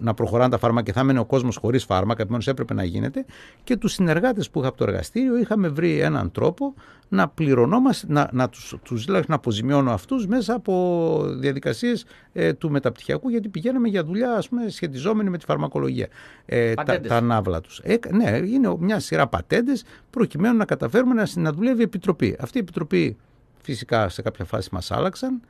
να προχωράνε τα φάρμακα και θα μένει ο κόσμος χωρίς φάρμακα, επομένως έπρεπε να γίνεται. Και τους συνεργάτες που είχα από το εργαστήριο είχαμε βρει έναν τρόπο να πληρωνόμαστε, να, να τους τους, δηλαδή να αποζημιώνω αυτούς μέσα από διαδικασίες ε, του μεταπτυχιακού, γιατί πηγαίναμε για δουλειά ας πούμε, σχετιζόμενη με τη φαρμακολογία. Ε, τα, τα, ναύλα τους. Ε, ναι, είναι μια σειρά πατέντες προκειμένου να καταφέρουμε να, να δουλεύει η επιτροπή. Αυτή η επιτροπή φυσικά σε κάποια φάση μας άλλαξαν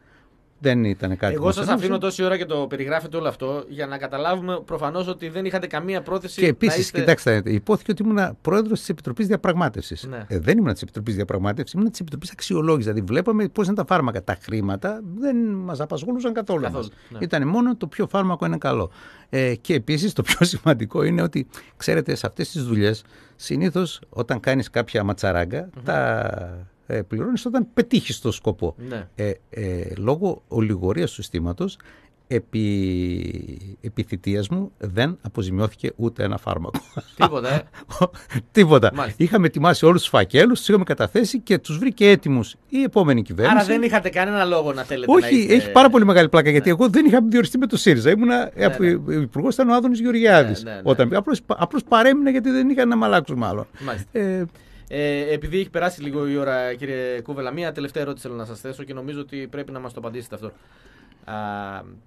δεν ήταν κάτι. Εγώ σα αφήνω τόση ώρα και το περιγράφετε όλο αυτό για να καταλάβουμε προφανώς ότι δεν είχατε καμία πρόθεση. Και επίσης, είστε... κοιτάξτε, υπόθηκε ότι ήμουν πρόεδρος της Επιτροπής Διαπραγμάτευσης. Ναι. Ε, δεν ήμουν της Επιτροπής Διαπραγμάτευσης, ήμουν της Επιτροπής Αξιολόγησης. Δηλαδή, βλέπαμε πώς είναι τα φάρμακα. Τα χρήματα δεν μας απασχολούσαν καθόλου. Ναι. Ήταν μόνο το ποιο φάρμακο είναι καλό. Ε, και επίσης, το πιο σημαντικό είναι ότι, ξέρετε, σε αυτές τις δουλειές συνήθως όταν κάνεις κάποια τα ε, πληρώνεις όταν πετύχεις το σκοπό. Ναι. Ε, ε, λόγω ολιγορίας του συστήματος, επί, επί θητείας μου δεν αποζημιώθηκε ούτε ένα φάρμακο. Τίποτα, ε. Τίποτα. Μάλιστα. Είχαμε ετοιμάσει όλους τους φακέλους, τους είχαμε καταθέσει και τους βρήκε έτοιμους η επόμενη κυβέρνηση. Άρα δεν είχατε κανένα λόγο να θέλετε Όχι, να έχει πάρα πολύ μεγάλη πλάκα γιατί ναι. εγώ δεν είχα διοριστεί με το ΣΥΡΙΖΑ. Ήμουνα, ναι, ναι. υπουργός ήταν ο Άδωνης ναι, Γεωργιάδης. Όταν, απλώς, παρέμεινα γιατί δεν είχα να μ' αλλάξουν μάλλον. Μάλιστα. Ε, ε, επειδή έχει περάσει λίγο η ώρα, κύριε Κούβελα, μία τελευταία ερώτηση θέλω να σας θέσω και νομίζω ότι πρέπει να μας το απαντήσετε αυτό.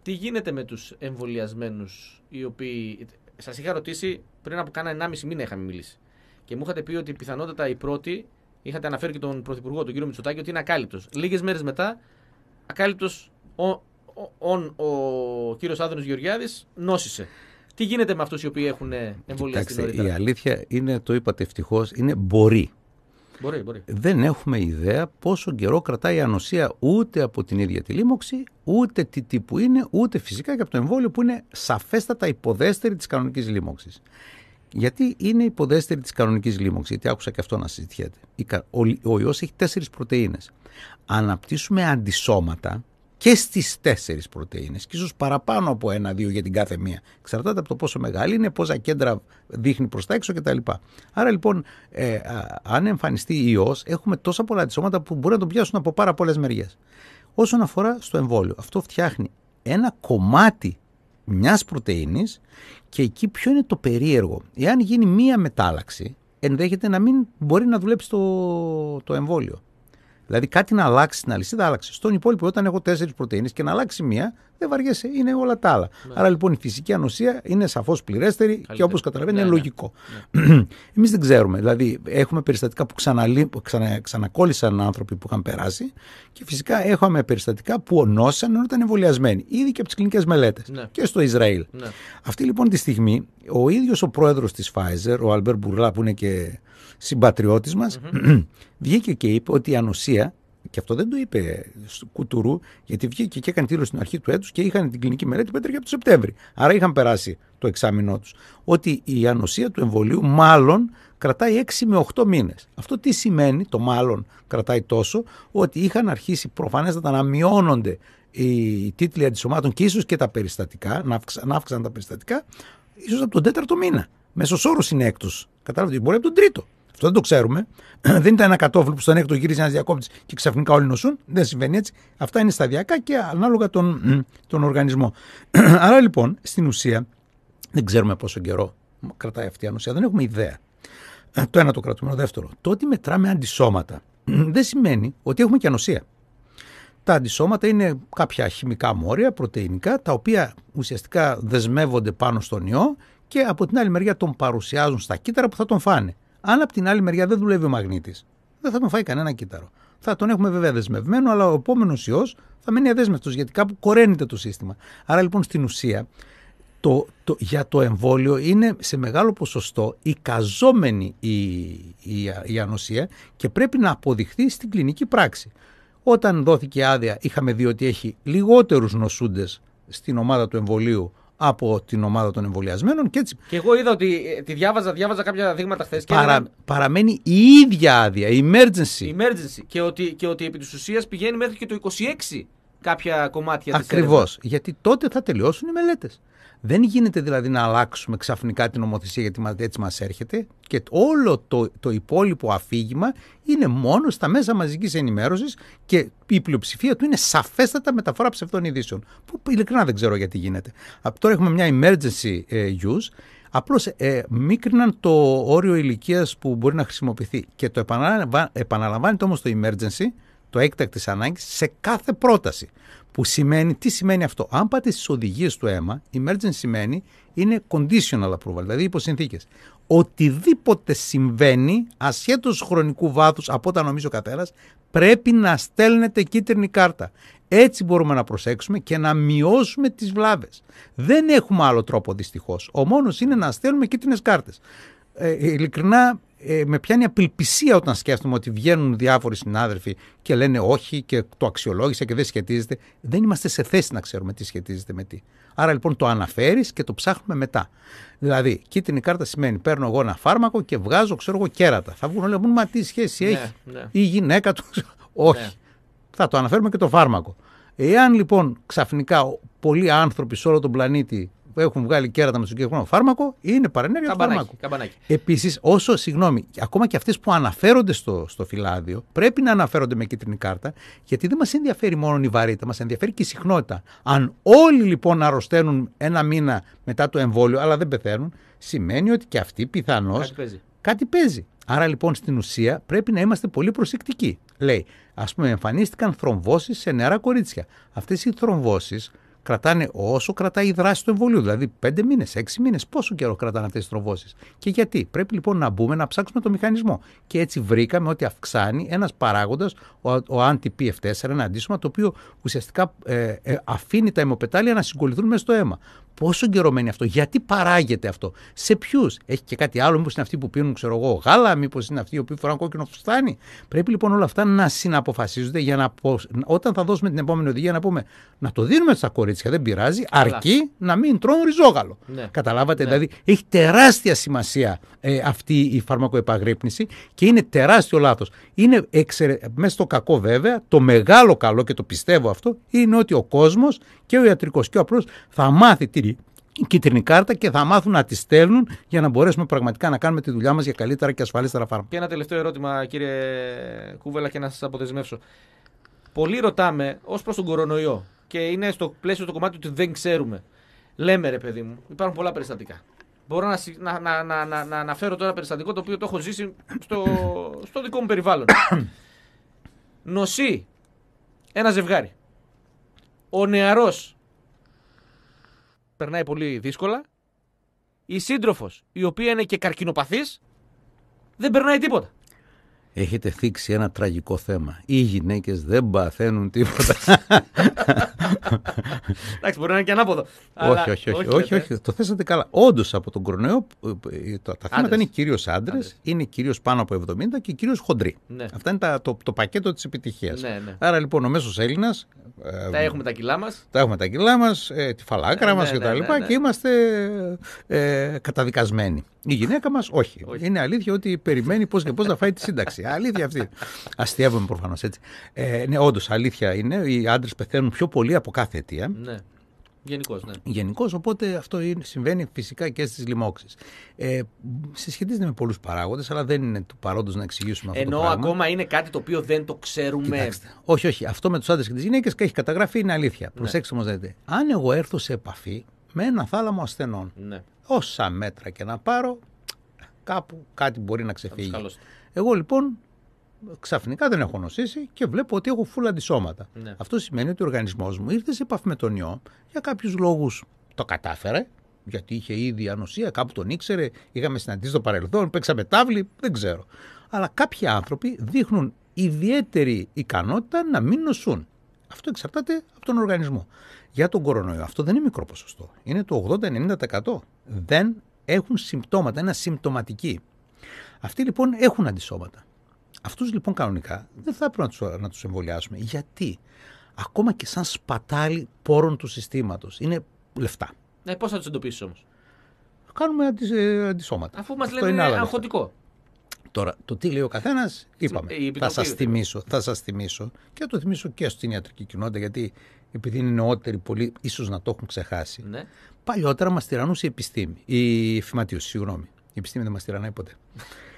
τι γίνεται με τους εμβολιασμένους οι οποίοι. Σας είχα ρωτήσει πριν από κάνα 1,5 μήνα είχαμε μιλήσει. Και μου είχατε πει ότι πιθανότατα οι πρώτοι είχατε αναφέρει και τον Πρωθυπουργό, τον κύριο Μητσοτάκη, ότι είναι ακάλυπτος. Λίγες μέρες μετά, ακάλυπτος ο, ο, ο, ο, κύριος Άδωνο Γεωργιάδης νόσησε. Τι γίνεται με αυτούς οι οποίοι έχουν ε, εμβολιαστεί Κοιτάξτε, Η αλήθεια είναι, το είπατε ευτυχώς, είναι μπορεί. Μπορεί, μπορεί. Δεν έχουμε ιδέα πόσο καιρό κρατάει η ανοσία ούτε από την ίδια τη λίμωξη, ούτε τι τύπου είναι, ούτε φυσικά και από το εμβόλιο που είναι σαφέστατα υποδέστερη της κανονικής λίμωξης. Γιατί είναι υποδέστερη της κανονικής λίμωξης, γιατί άκουσα και αυτό να συζητιέται. Ο ιός έχει τέσσερις πρωτενε. αναπτύσσουμε αντισώματα, και στις τέσσερις πρωτενε και ίσως παραπάνω από ένα-δύο για την κάθε μία. Εξαρτάται από το πόσο μεγάλη είναι, πόσα κέντρα δείχνει προς τα έξω κτλ. Άρα λοιπόν, ε, αν εμφανιστεί ιό, έχουμε τόσα πολλά αντισώματα που μπορεί να τον πιάσουν από πάρα πολλές μεριές. Όσον αφορά στο εμβόλιο, αυτό φτιάχνει ένα κομμάτι μιας πρωτενη και εκεί ποιο είναι το περίεργο. Εάν γίνει μία μετάλλαξη, ενδέχεται να μην μπορεί να δουλέψει το, το εμβόλιο. Δηλαδή κάτι να αλλάξει στην αλυσίδα άλλαξε. Στον υπόλοιπο, όταν έχω τέσσερις πρωτενε και να αλλάξει μία, δεν βαριέσαι, είναι όλα τα άλλα. Ναι. Άρα λοιπόν η φυσική ανοσία είναι σαφώς πληρέστερη και όπω καταλαβαίνει είναι ναι, ναι. λογικό. Εμείς δεν ξέρουμε. Δηλαδή έχουμε περιστατικά που ξαναλύ... ξανα... ξανακόλλησαν άνθρωποι που είχαν περάσει και φυσικά έχουμε περιστατικά που ονόσαν όταν ήταν εμβολιασμένοι, ήδη και από τις κλινικές μελέτες και στο Ισραήλ. Αυτή λοιπόν τη στιγμή ο ίδιος ο πρόεδρος της Pfizer, ο Αλμπερ Μπουρλά, που είναι και συμπατριώτης μας, βγήκε και είπε ότι η ανοσία και αυτό δεν το είπε Κουτουρού, γιατί βγήκε και έκανε τίτλο στην αρχή του έτους και είχαν την κλινική μελέτη που έτρεχε από το Σεπτέμβρη. Άρα είχαν περάσει το εξάμεινό τους. Ότι η ανοσία του εμβολίου μάλλον κρατάει 6 με 8 μήνες. Αυτό τι σημαίνει, το μάλλον κρατάει τόσο, ότι είχαν αρχίσει προφανέστατα να μειώνονται οι τίτλοι αντισωμάτων και ίσως και τα περιστατικά, να αύξαν τα περιστατικά, ίσως από τον τέταρτο μήνα. Μέσος όρος είναι έκτος. Κατάλαβες, μπορεί από τον τρίτο. Αυτό δεν το ξέρουμε. δεν ήταν ένα κατόφλι που στον έκτο γύρισε ένας διακόπτης και ξαφνικά όλοι νοσούν. Δεν συμβαίνει έτσι. Αυτά είναι σταδιακά και ανάλογα τον, τον οργανισμό. Άρα λοιπόν στην ουσία δεν ξέρουμε πόσο καιρό κρατάει αυτή η ανοσία. Δεν έχουμε ιδέα. Ε, το ένα το κρατούμε. Το δεύτερο, το ότι μετράμε αντισώματα δεν σημαίνει ότι έχουμε και ανοσία. Τα αντισώματα είναι κάποια χημικά μόρια, πρωτεϊνικά, τα οποία ουσιαστικά δεσμεύονται πάνω στον ιό και από την άλλη μεριά τον παρουσιάζουν στα κύτταρα που θα τον φάνε. Αν από την άλλη μεριά δεν δουλεύει ο μαγνήτης, δεν θα τον φάει κανένα κύτταρο. Θα τον έχουμε βέβαια δεσμευμένο, αλλά ο επόμενος ιός θα μείνει αδέσμευτος γιατί κάπου κοραίνεται το σύστημα. Άρα λοιπόν στην ουσία το, το, για το εμβόλιο είναι σε μεγάλο ποσοστό εικαζόμενη η, η, η ανοσία και πρέπει να αποδειχθεί στην κλινική πράξη. Όταν δόθηκε άδεια είχαμε δει ότι έχει λιγότερους νοσούντες στην ομάδα του εμβολίου από την ομάδα των εμβολιασμένων και έτσι. Και εγώ είδα ότι ε, τη διάβαζα, διάβαζα κάποια δείγματα χθες. Παραμένει η ίδια άδεια, η emergency. emergency. Και ότι, και ότι επί της ουσίας πηγαίνει μέχρι και το 26 κάποια κομμάτια της Ακριβώς. Γιατί τότε θα τελειώσουν οι μελέτες. Δεν γίνεται δηλαδή να αλλάξουμε ξαφνικά την νομοθεσία γιατί έτσι μας έρχεται και όλο το, το υπόλοιπο αφήγημα είναι μόνο στα μέσα μαζικής ενημέρωσης και η πλειοψηφία του είναι σαφέστατα μεταφορά ψευδών ειδήσεων που ειλικρινά δεν ξέρω γιατί γίνεται. Από τώρα έχουμε μια emergency ε, use Απλώς ε, μίκριναν το όριο ηλικίας που μπορεί να χρησιμοποιηθεί. Και το επαναλαμβάνεται όμως το emergency, το έκτακτης ανάγκης, σε κάθε πρόταση. Που σημαίνει, τι σημαίνει αυτό. Αν πάτε στις οδηγίες του αίμα, emergency σημαίνει είναι conditional approval, δηλαδή υπό Οτιδήποτε συμβαίνει, ασχέτως χρονικού βάθους από όταν νομίζει ο καθένας, πρέπει να στέλνετε κίτρινη κάρτα. Έτσι μπορούμε να προσέξουμε και να μειώσουμε τις βλάβες. Δεν έχουμε άλλο τρόπο δυστυχώς. Ο μόνος είναι να στέλνουμε κίτρινες κάρτες. Ε, ειλικρινά ε, με πιάνει απελπισία όταν σκέφτομαι ότι βγαίνουν διάφοροι συνάδελφοι και λένε όχι και το αξιολόγησα και δεν σχετίζεται. Δεν είμαστε σε θέση να ξέρουμε τι σχετίζεται με τι. Άρα λοιπόν το αναφέρεις και το ψάχνουμε μετά. Δηλαδή, κίτρινη κάρτα σημαίνει παίρνω εγώ ένα φάρμακο και βγάζω, ξέρω εγώ, κέρατα. Θα βγουν όλοι μα τι σχέση ναι, έχει ναι. η γυναίκα του. Ναι. όχι. Θα το αναφέρουμε και το φάρμακο. Εάν λοιπόν ξαφνικά πολλοί άνθρωποι σε όλο τον πλανήτη έχουν βγάλει κέρατα με το συγκεκριμένο φάρμακο είναι παρενέργεια του φάρμακου. Επίσης, όσο, συγγνώμη, ακόμα και αυτές που αναφέρονται στο, στο φυλάδιο πρέπει να αναφέρονται με κίτρινη κάρτα, γιατί δεν μας ενδιαφέρει μόνο η βαρύτητα, μας ενδιαφέρει και η συχνότητα. Αν όλοι λοιπόν αρρωσταίνουν ένα μήνα μετά το εμβόλιο, αλλά δεν πεθαίνουν, σημαίνει ότι και αυτοί πιθανώς κάτι παίζει. κάτι παίζει. Άρα λοιπόν στην ουσία πρέπει να είμαστε πολύ προσεκτικοί. Λέει, ας πούμε, εμφανίστηκαν θρομβώσεις σε νεαρά κορίτσια. Αυτές οι θρομβώσεις κρατάνε όσο κρατάει η δράση του εμβολίου, δηλαδή πέντε μήνες, έξι μήνες, πόσο καιρό κρατάνε αυτές τις τροβώσει. Και γιατί. Πρέπει λοιπόν να μπούμε να ψάξουμε το μηχανισμό. Και έτσι βρήκαμε ότι αυξάνει ένας παράγοντας, ο, ο anti-PF4, ένα αντίστοιχο, το οποίο ουσιαστικά ε, ε, αφήνει τα αιμοπετάλια να συγκοληθούν μέσα στο αίμα. Πόσο καιρό μένει αυτό, γιατί παράγεται αυτό, σε ποιους. Έχει και κάτι άλλο, μήπως είναι αυτοί που πίνουν ξέρω εγώ, γάλα, μήπως είναι αυτοί που φοράνε κόκκινο φουστάνι. Πρέπει λοιπόν όλα αυτά να συναποφασίζονται για να όταν θα δώσουμε την επόμενη οδηγία να πούμε να το δίνουμε στα κορίτσια, δεν πειράζει, αρκεί να μην τρώνε ριζόγαλο. Ναι. Καταλάβατε, ναι. δηλαδή έχει τεράστια σημασία ε, αυτή η φαρμακοεπαγρύπνηση και είναι τεράστιο λάθος. Είναι εξαιρε... μέσα στο κακό βέβαια, το μεγάλο καλό και το πιστεύω αυτό είναι ότι ο κόσμος και ο ιατρικός και ο απλός θα μάθει την κίτρινη κάρτα και θα μάθουν να τη στέλνουν για να μπορέσουμε πραγματικά να κάνουμε τη δουλειά μας για καλύτερα και ασφαλέστερα φάρμακα. Και ένα τελευταίο ερώτημα, κύριε Κούβελα, και να σας αποδεσμεύσω. Πολλοί ρωτάμε ως προς τον κορονοϊό και είναι στο πλαίσιο το κομμάτι ότι δεν ξέρουμε. Λέμε ρε παιδί μου, υπάρχουν πολλά περιστατικά. Μπορώ να, να, να, να, να αναφέρω τώρα περιστατικό το οποίο το έχω ζήσει στο, στο δικό μου περιβάλλον. Νοσεί ένα ζευγάρι. Ο νεαρός περνάει πολύ δύσκολα. Η σύντροφος, η οποία είναι και καρκινοπαθής, δεν περνάει τίποτα έχετε θίξει ένα τραγικό θέμα. Οι γυναίκες δεν παθαίνουν τίποτα. Εντάξει, μπορεί να είναι και ανάποδο. Όχι, όχι, όχι, όχι, όχι, το θέσατε καλά. Όντως από τον κορονοϊό ε, ε, τα θέματα είναι κυρίως άντρες, είναι κυρίως πάνω από 70 και κυρίως χοντροί. Ναι. Αυτά είναι το, πακέτο της επιτυχίας. Ναι, ναι. Άρα λοιπόν ο μέσος Έλληνας. Ε, τα έχουμε τα κιλά μας. Τα έχουμε τα κιλά μας, τη φαλάκρα μα κτλ. και είμαστε καταδικασμένοι. Η γυναίκα μας όχι. όχι. Είναι αλήθεια ότι περιμένει πώς και πώς να φάει τη σύνταξη. αλήθεια αυτή. Αστείευομαι προφανώς έτσι. Ε, ναι, όντως αλήθεια είναι. Οι άντρες πεθαίνουν πιο πολύ από κάθε αιτία. Ναι. Γενικώς, ναι. Γενικώς, οπότε αυτό συμβαίνει φυσικά και στις λοιμώξεις. Ε, συσχετίζεται με πολλούς παράγοντες, αλλά δεν είναι του παρόντος να εξηγήσουμε αυτό. Ενώ το πράγμα. ακόμα είναι κάτι το οποίο δεν το ξέρουμε. όχι, όχι. Αυτό με τους άντρες και τις γυναίκες έχει καταγραφεί είναι αλήθεια. Ναι. Προσέξτε όμως, δείτε. Αν εγώ έρθω σε επαφή με ένα θάλαμο ασθενών. Ναι όσα μέτρα και να πάρω, κάπου κάτι μπορεί να ξεφύγει. Εγώ λοιπόν ξαφνικά δεν έχω νοσήσει και βλέπω ότι έχω φούλα αντισώματα. Ναι. Αυτό σημαίνει ότι ο οργανισμός μου ήρθε σε επαφή με τον ιό. Για κάποιους λόγους το κατάφερε, γιατί είχε ήδη ανοσία, κάπου τον ήξερε, είχαμε συναντήσει στο παρελθόν, παίξαμε τάβλη, δεν ξέρω. Αλλά κάποιοι άνθρωποι δείχνουν ιδιαίτερη ικανότητα να μην νοσούν. Αυτό εξαρτάται από τον οργανισμό. Για τον κορονοϊό αυτό δεν είναι μικρό ποσοστό. Είναι το 80-90%. Δεν έχουν συμπτώματα, είναι ασυμπτωματικοί. Αυτοί λοιπόν έχουν αντισώματα. Αυτούς λοιπόν κανονικά δεν θα πρέπει να τους, εμβολιάσουμε. Γιατί ακόμα και σαν σπατάλι πόρων του συστήματος είναι λεφτά. Ναι, ε, Πώς θα τους εντοπίσεις όμως, Κάνουμε ε, αντισώματα. Αφού μας λένε είναι αγχωτικό. Τώρα, το τι λέει ο καθένας, είπαμε. Θα σας θυμίσω, θα σας θυμίσω και θα το θυμίσω και στην ιατρική κοινότητα, γιατί επειδή είναι νεότεροι πολλοί, ίσως να το έχουν ξεχάσει. Ναι. Παλιότερα μας τυρανούσε η επιστήμη. Η φυματίωση, συγγνώμη. Η επιστήμη δεν μας τυρανάει ποτέ.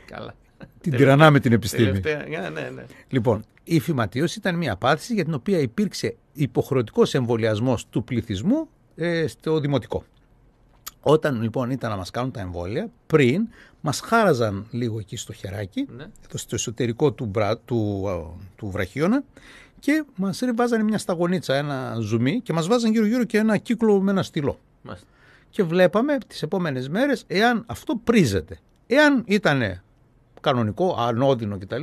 Καλά. Την τυρανάμε την επιστήμη. Ναι, ναι, ναι. Λοιπόν, η φυματίωση ήταν μια πάθηση για την οποία υπήρξε υποχρεωτικός εμβολιασμός του πληθυσμού ε, στο δημοτικό. Όταν λοιπόν ήταν να μας κάνουν τα εμβόλια, πριν Μας χάραζαν λίγο εκεί στο χεράκι, ναι. στο εσωτερικό του, μπρα, του, του βραχίωνα και μας βάζανε μια σταγονίτσα, ένα ζουμί και μας βάζανε γύρω-γύρω και ένα κύκλο με ένα στυλό. Και βλέπαμε τις επόμενες μέρες εάν αυτό πρίζεται. Εάν ήταν κανονικό, ανώδυνο κτλ.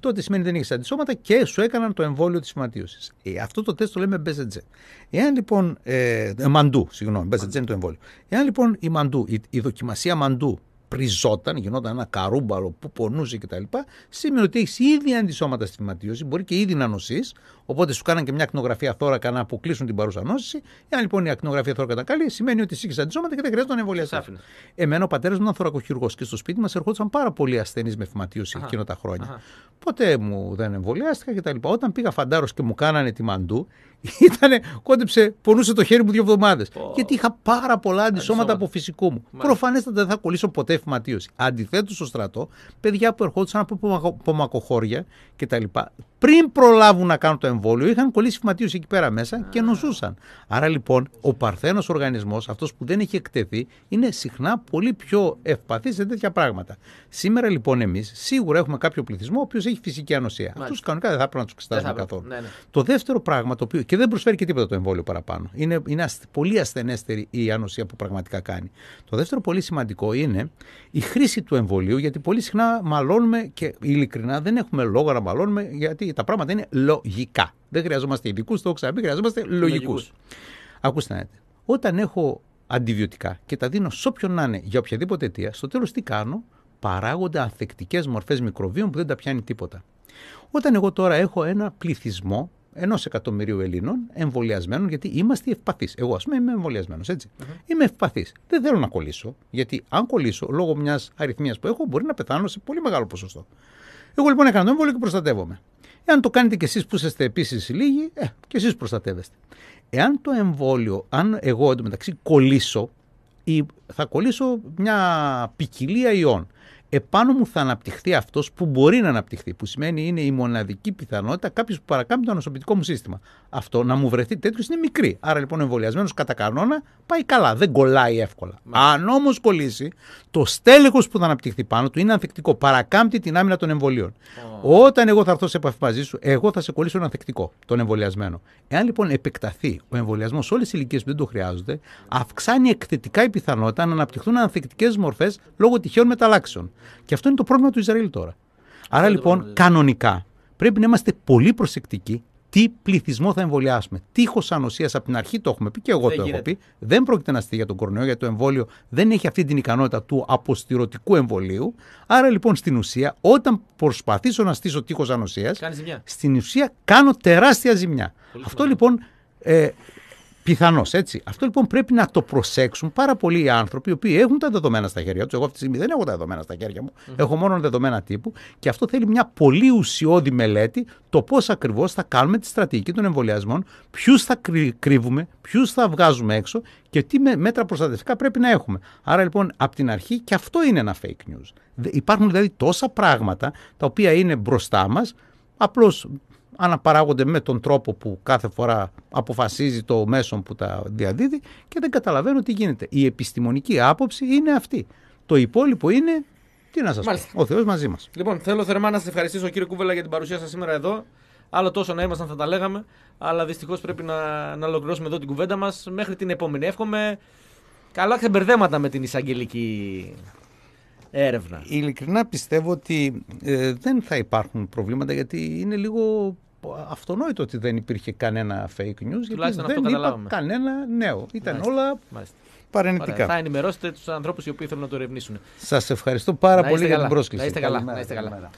Τότε σημαίνει δεν είχες αντισώματα και σου έκαναν το εμβόλιο της σηματίωση. Ε, αυτό το τεστ το λέμε μπεζετζέ Εάν λοιπόν. Ε, μαντού, συγγνώμη, μπεζετζέ είναι το εμβόλιο. Εάν λοιπόν η μαντού, η δοκιμασία μαντού πριζόταν, γινόταν ένα καρούμπαλο που πονούσε κτλ. Σήμερα ότι έχεις ήδη αντισώματα στη θυματίωση, μπορεί και ήδη να νοσείς. Οπότε σου κάναν και μια ακνογραφία θώρακα να αποκλείσουν την παρούσα νόσηση. Εάν λοιπόν η ακνογραφία θώρακα ήταν καλή, σημαίνει ότι είχε αντισώματα και δεν χρειάζεται να εμβολιαστεί. Εμένα ο πατέρας μου ήταν θωρακοχυργό και στο σπίτι μας ερχόντουσαν πάρα πολλοί ασθενείς με φυματίωση εκείνο τα χρόνια. Αχα. Ποτέ μου δεν εμβολιάστηκα κτλ. Όταν πήγα φαντάρος και μου κάνανε τη μαντού, ήτανε, κόντεψε, πονούσε το χέρι μου δύο εβδομάδες. Γιατί είχα πάρα πολλά αντισώματα αντισώματα. από φυσικού μου. Προφανέστατα δεν θα κολλήσω ποτέ Αντιθέτως στο στρατό, παιδιά που ερχόντουσαν από πομακοχώρια κτλ πριν προλάβουν να κάνουν το εμβόλιο, είχαν κολλήσει φυματίου εκεί πέρα μέσα και νοσούσαν. Άρα λοιπόν, ο παρθένος οργανισμός, αυτός που δεν έχει εκτεθεί, είναι συχνά πολύ πιο ευπαθής σε τέτοια πράγματα. Σήμερα λοιπόν, εμείς σίγουρα έχουμε κάποιο πληθυσμό ο οποίος έχει φυσική ανοσία. Αυτούς κανονικά δεν θα πρέπει να τους εξετάζουμε καθόλου. Ναι, ναι. Το δεύτερο πράγμα το οποίο. και δεν προσφέρει και τίποτα το εμβόλιο παραπάνω. Είναι, είναι πολύ ασθενέστερη η ανοσία που πραγματικά κάνει. Το δεύτερο πολύ σημαντικό είναι η χρήση του εμβολίου, γιατί πολύ συχνά μαλώνουμε και ειλικρινά δεν έχουμε λόγο να μαλώνουμε, γιατί τα πράγματα είναι λογικά. Δεν χρειαζόμαστε ειδικούς, το έχω ξαναπεί, χρειαζόμαστε λογικού. Ακούστε Όταν έχω αντιβιωτικά και τα δίνω σε όποιον να είναι για οποιαδήποτε αιτία, στο τέλος τι κάνω, παράγονται ανθεκτικές μορφές μικροβίων που δεν τα πιάνει τίποτα. Όταν εγώ τώρα έχω ένα πληθυσμό ενός εκατομμυρίου Ελλήνων εμβολιασμένων, γιατί είμαστε ευπαθείς. Εγώ, ας πούμε, είμαι εμβολιασμένος, Είμαι ευπαθή. Δεν θέλω να κολλήσω, γιατί αν κολλήσω λόγω μιας αριθμίας που έχω, μπορεί να πεθάνω σε πολύ μεγάλο ποσοστό. Εγώ λοιπόν έκανα το εμβόλιο και προστατεύομαι. Εάν το κάνετε κι εσείς που είστε επίσης λίγοι, ε, κι εσείς προστατεύεστε. Εάν το εμβόλιο, αν εγώ εντωμεταξύ κολλήσω, ή θα κολλήσω μια ποικιλία ιών επάνω μου θα αναπτυχθεί αυτός που μπορεί να αναπτυχθεί, που σημαίνει είναι η μοναδική πιθανότητα κάποιος που παρακάμπτει το ανοσοποιητικό μου σύστημα. Αυτό να μου βρεθεί τέτοιο είναι μικρή. Άρα λοιπόν ο εμβολιασμένος κατά κανόνα πάει καλά, δεν κολλάει εύκολα. Μα. Αν όμως κολλήσει, το στέλεχος που θα αναπτυχθεί πάνω του είναι ανθεκτικό. Παρακάμπτει την άμυνα των εμβολίων. Oh. Όταν εγώ θα έρθω σε επαφή μαζί σου, εγώ θα σε κολλήσω ένα ανθεκτικό, τον εμβολιασμένο. Εάν λοιπόν επεκταθεί ο εμβολιασμός σε όλες τις ηλικίες που δεν το χρειάζονται, αυξάνει εκθετικά η πιθανότητα να αναπτυχθούν ανθεκτικές μορφές λόγω τυχαίων μεταλλάξεων. Και αυτό είναι το πρόβλημα του Ισραήλ τώρα. Άρα λοιπόν, κανονικά πρέπει να είμαστε πολύ προσεκτικοί τι πληθυσμό θα εμβολιάσουμε. Τείχο ανοσίας από την αρχή το έχουμε πει και εγώ το έχω πει. Δεν πρόκειται να στείλει για τον κορονοϊό, γιατί το εμβόλιο δεν έχει αυτή την ικανότητα του αποστηρωτικού εμβολίου. Άρα λοιπόν στην ουσία, όταν προσπαθήσω να στήσω τείχος ανοσίας, στην ουσία κάνω τεράστια ζημιά. Αυτό λοιπόν ε, Πιθανώς έτσι. Αυτό λοιπόν πρέπει να το προσέξουν πάρα πολλοί οι άνθρωποι οι οποίοι έχουν τα δεδομένα στα χέρια τους. Εγώ αυτή τη στιγμή δεν έχω τα δεδομένα στα χέρια μου. Έχω μόνο δεδομένα τύπου. Και αυτό θέλει μια πολύ ουσιώδη μελέτη το πώς ακριβώς θα κάνουμε τη στρατηγική των εμβολιασμών, ποιους θα κρύβουμε, ποιους θα βγάζουμε έξω και τι μέτρα προστατευτικά πρέπει να έχουμε. Άρα λοιπόν από την αρχή και αυτό είναι ένα fake news. Υπάρχουν δηλαδή τόσα πράγματα τα οποία είναι μπροστά μας. Απλώς αναπαράγονται με τον τρόπο που κάθε φορά αποφασίζει το μέσο που τα διαδίδει και δεν καταλαβαίνω τι γίνεται. Η επιστημονική άποψη είναι αυτή. Το υπόλοιπο είναι, τι να σας πω, ο Θεός μαζί μας. Λοιπόν, θέλω θερμά να σας ευχαριστήσω κύριε Κούβελα για την παρουσία σας σήμερα εδώ. Άλλο τόσο να ήμασταν θα τα λέγαμε, αλλά δυστυχώς πρέπει να, να ολοκληρώσουμε εδώ την κουβέντα μας Μέχρι την επόμενη εύχομαι. Καλά ξεμπερδέματα με την εισαγγελική έρευνα. Ειλικρινά πιστεύω ότι ε, δεν θα υπάρχουν προβλήματα γιατί είναι λίγο αυτονόητο ότι δεν υπήρχε κανένα fake news. γιατί δεν είπα κανένα νέο. Ήταν Μάλιστα. όλα Μάλιστα. παρενετικά. θα ενημερώσετε τους ανθρώπους οι οποίοι θέλουν να το ερευνήσουν. Σας ευχαριστώ πάρα πολύ για την πρόσκληση. Να είστε καλά. Να είστε καλά.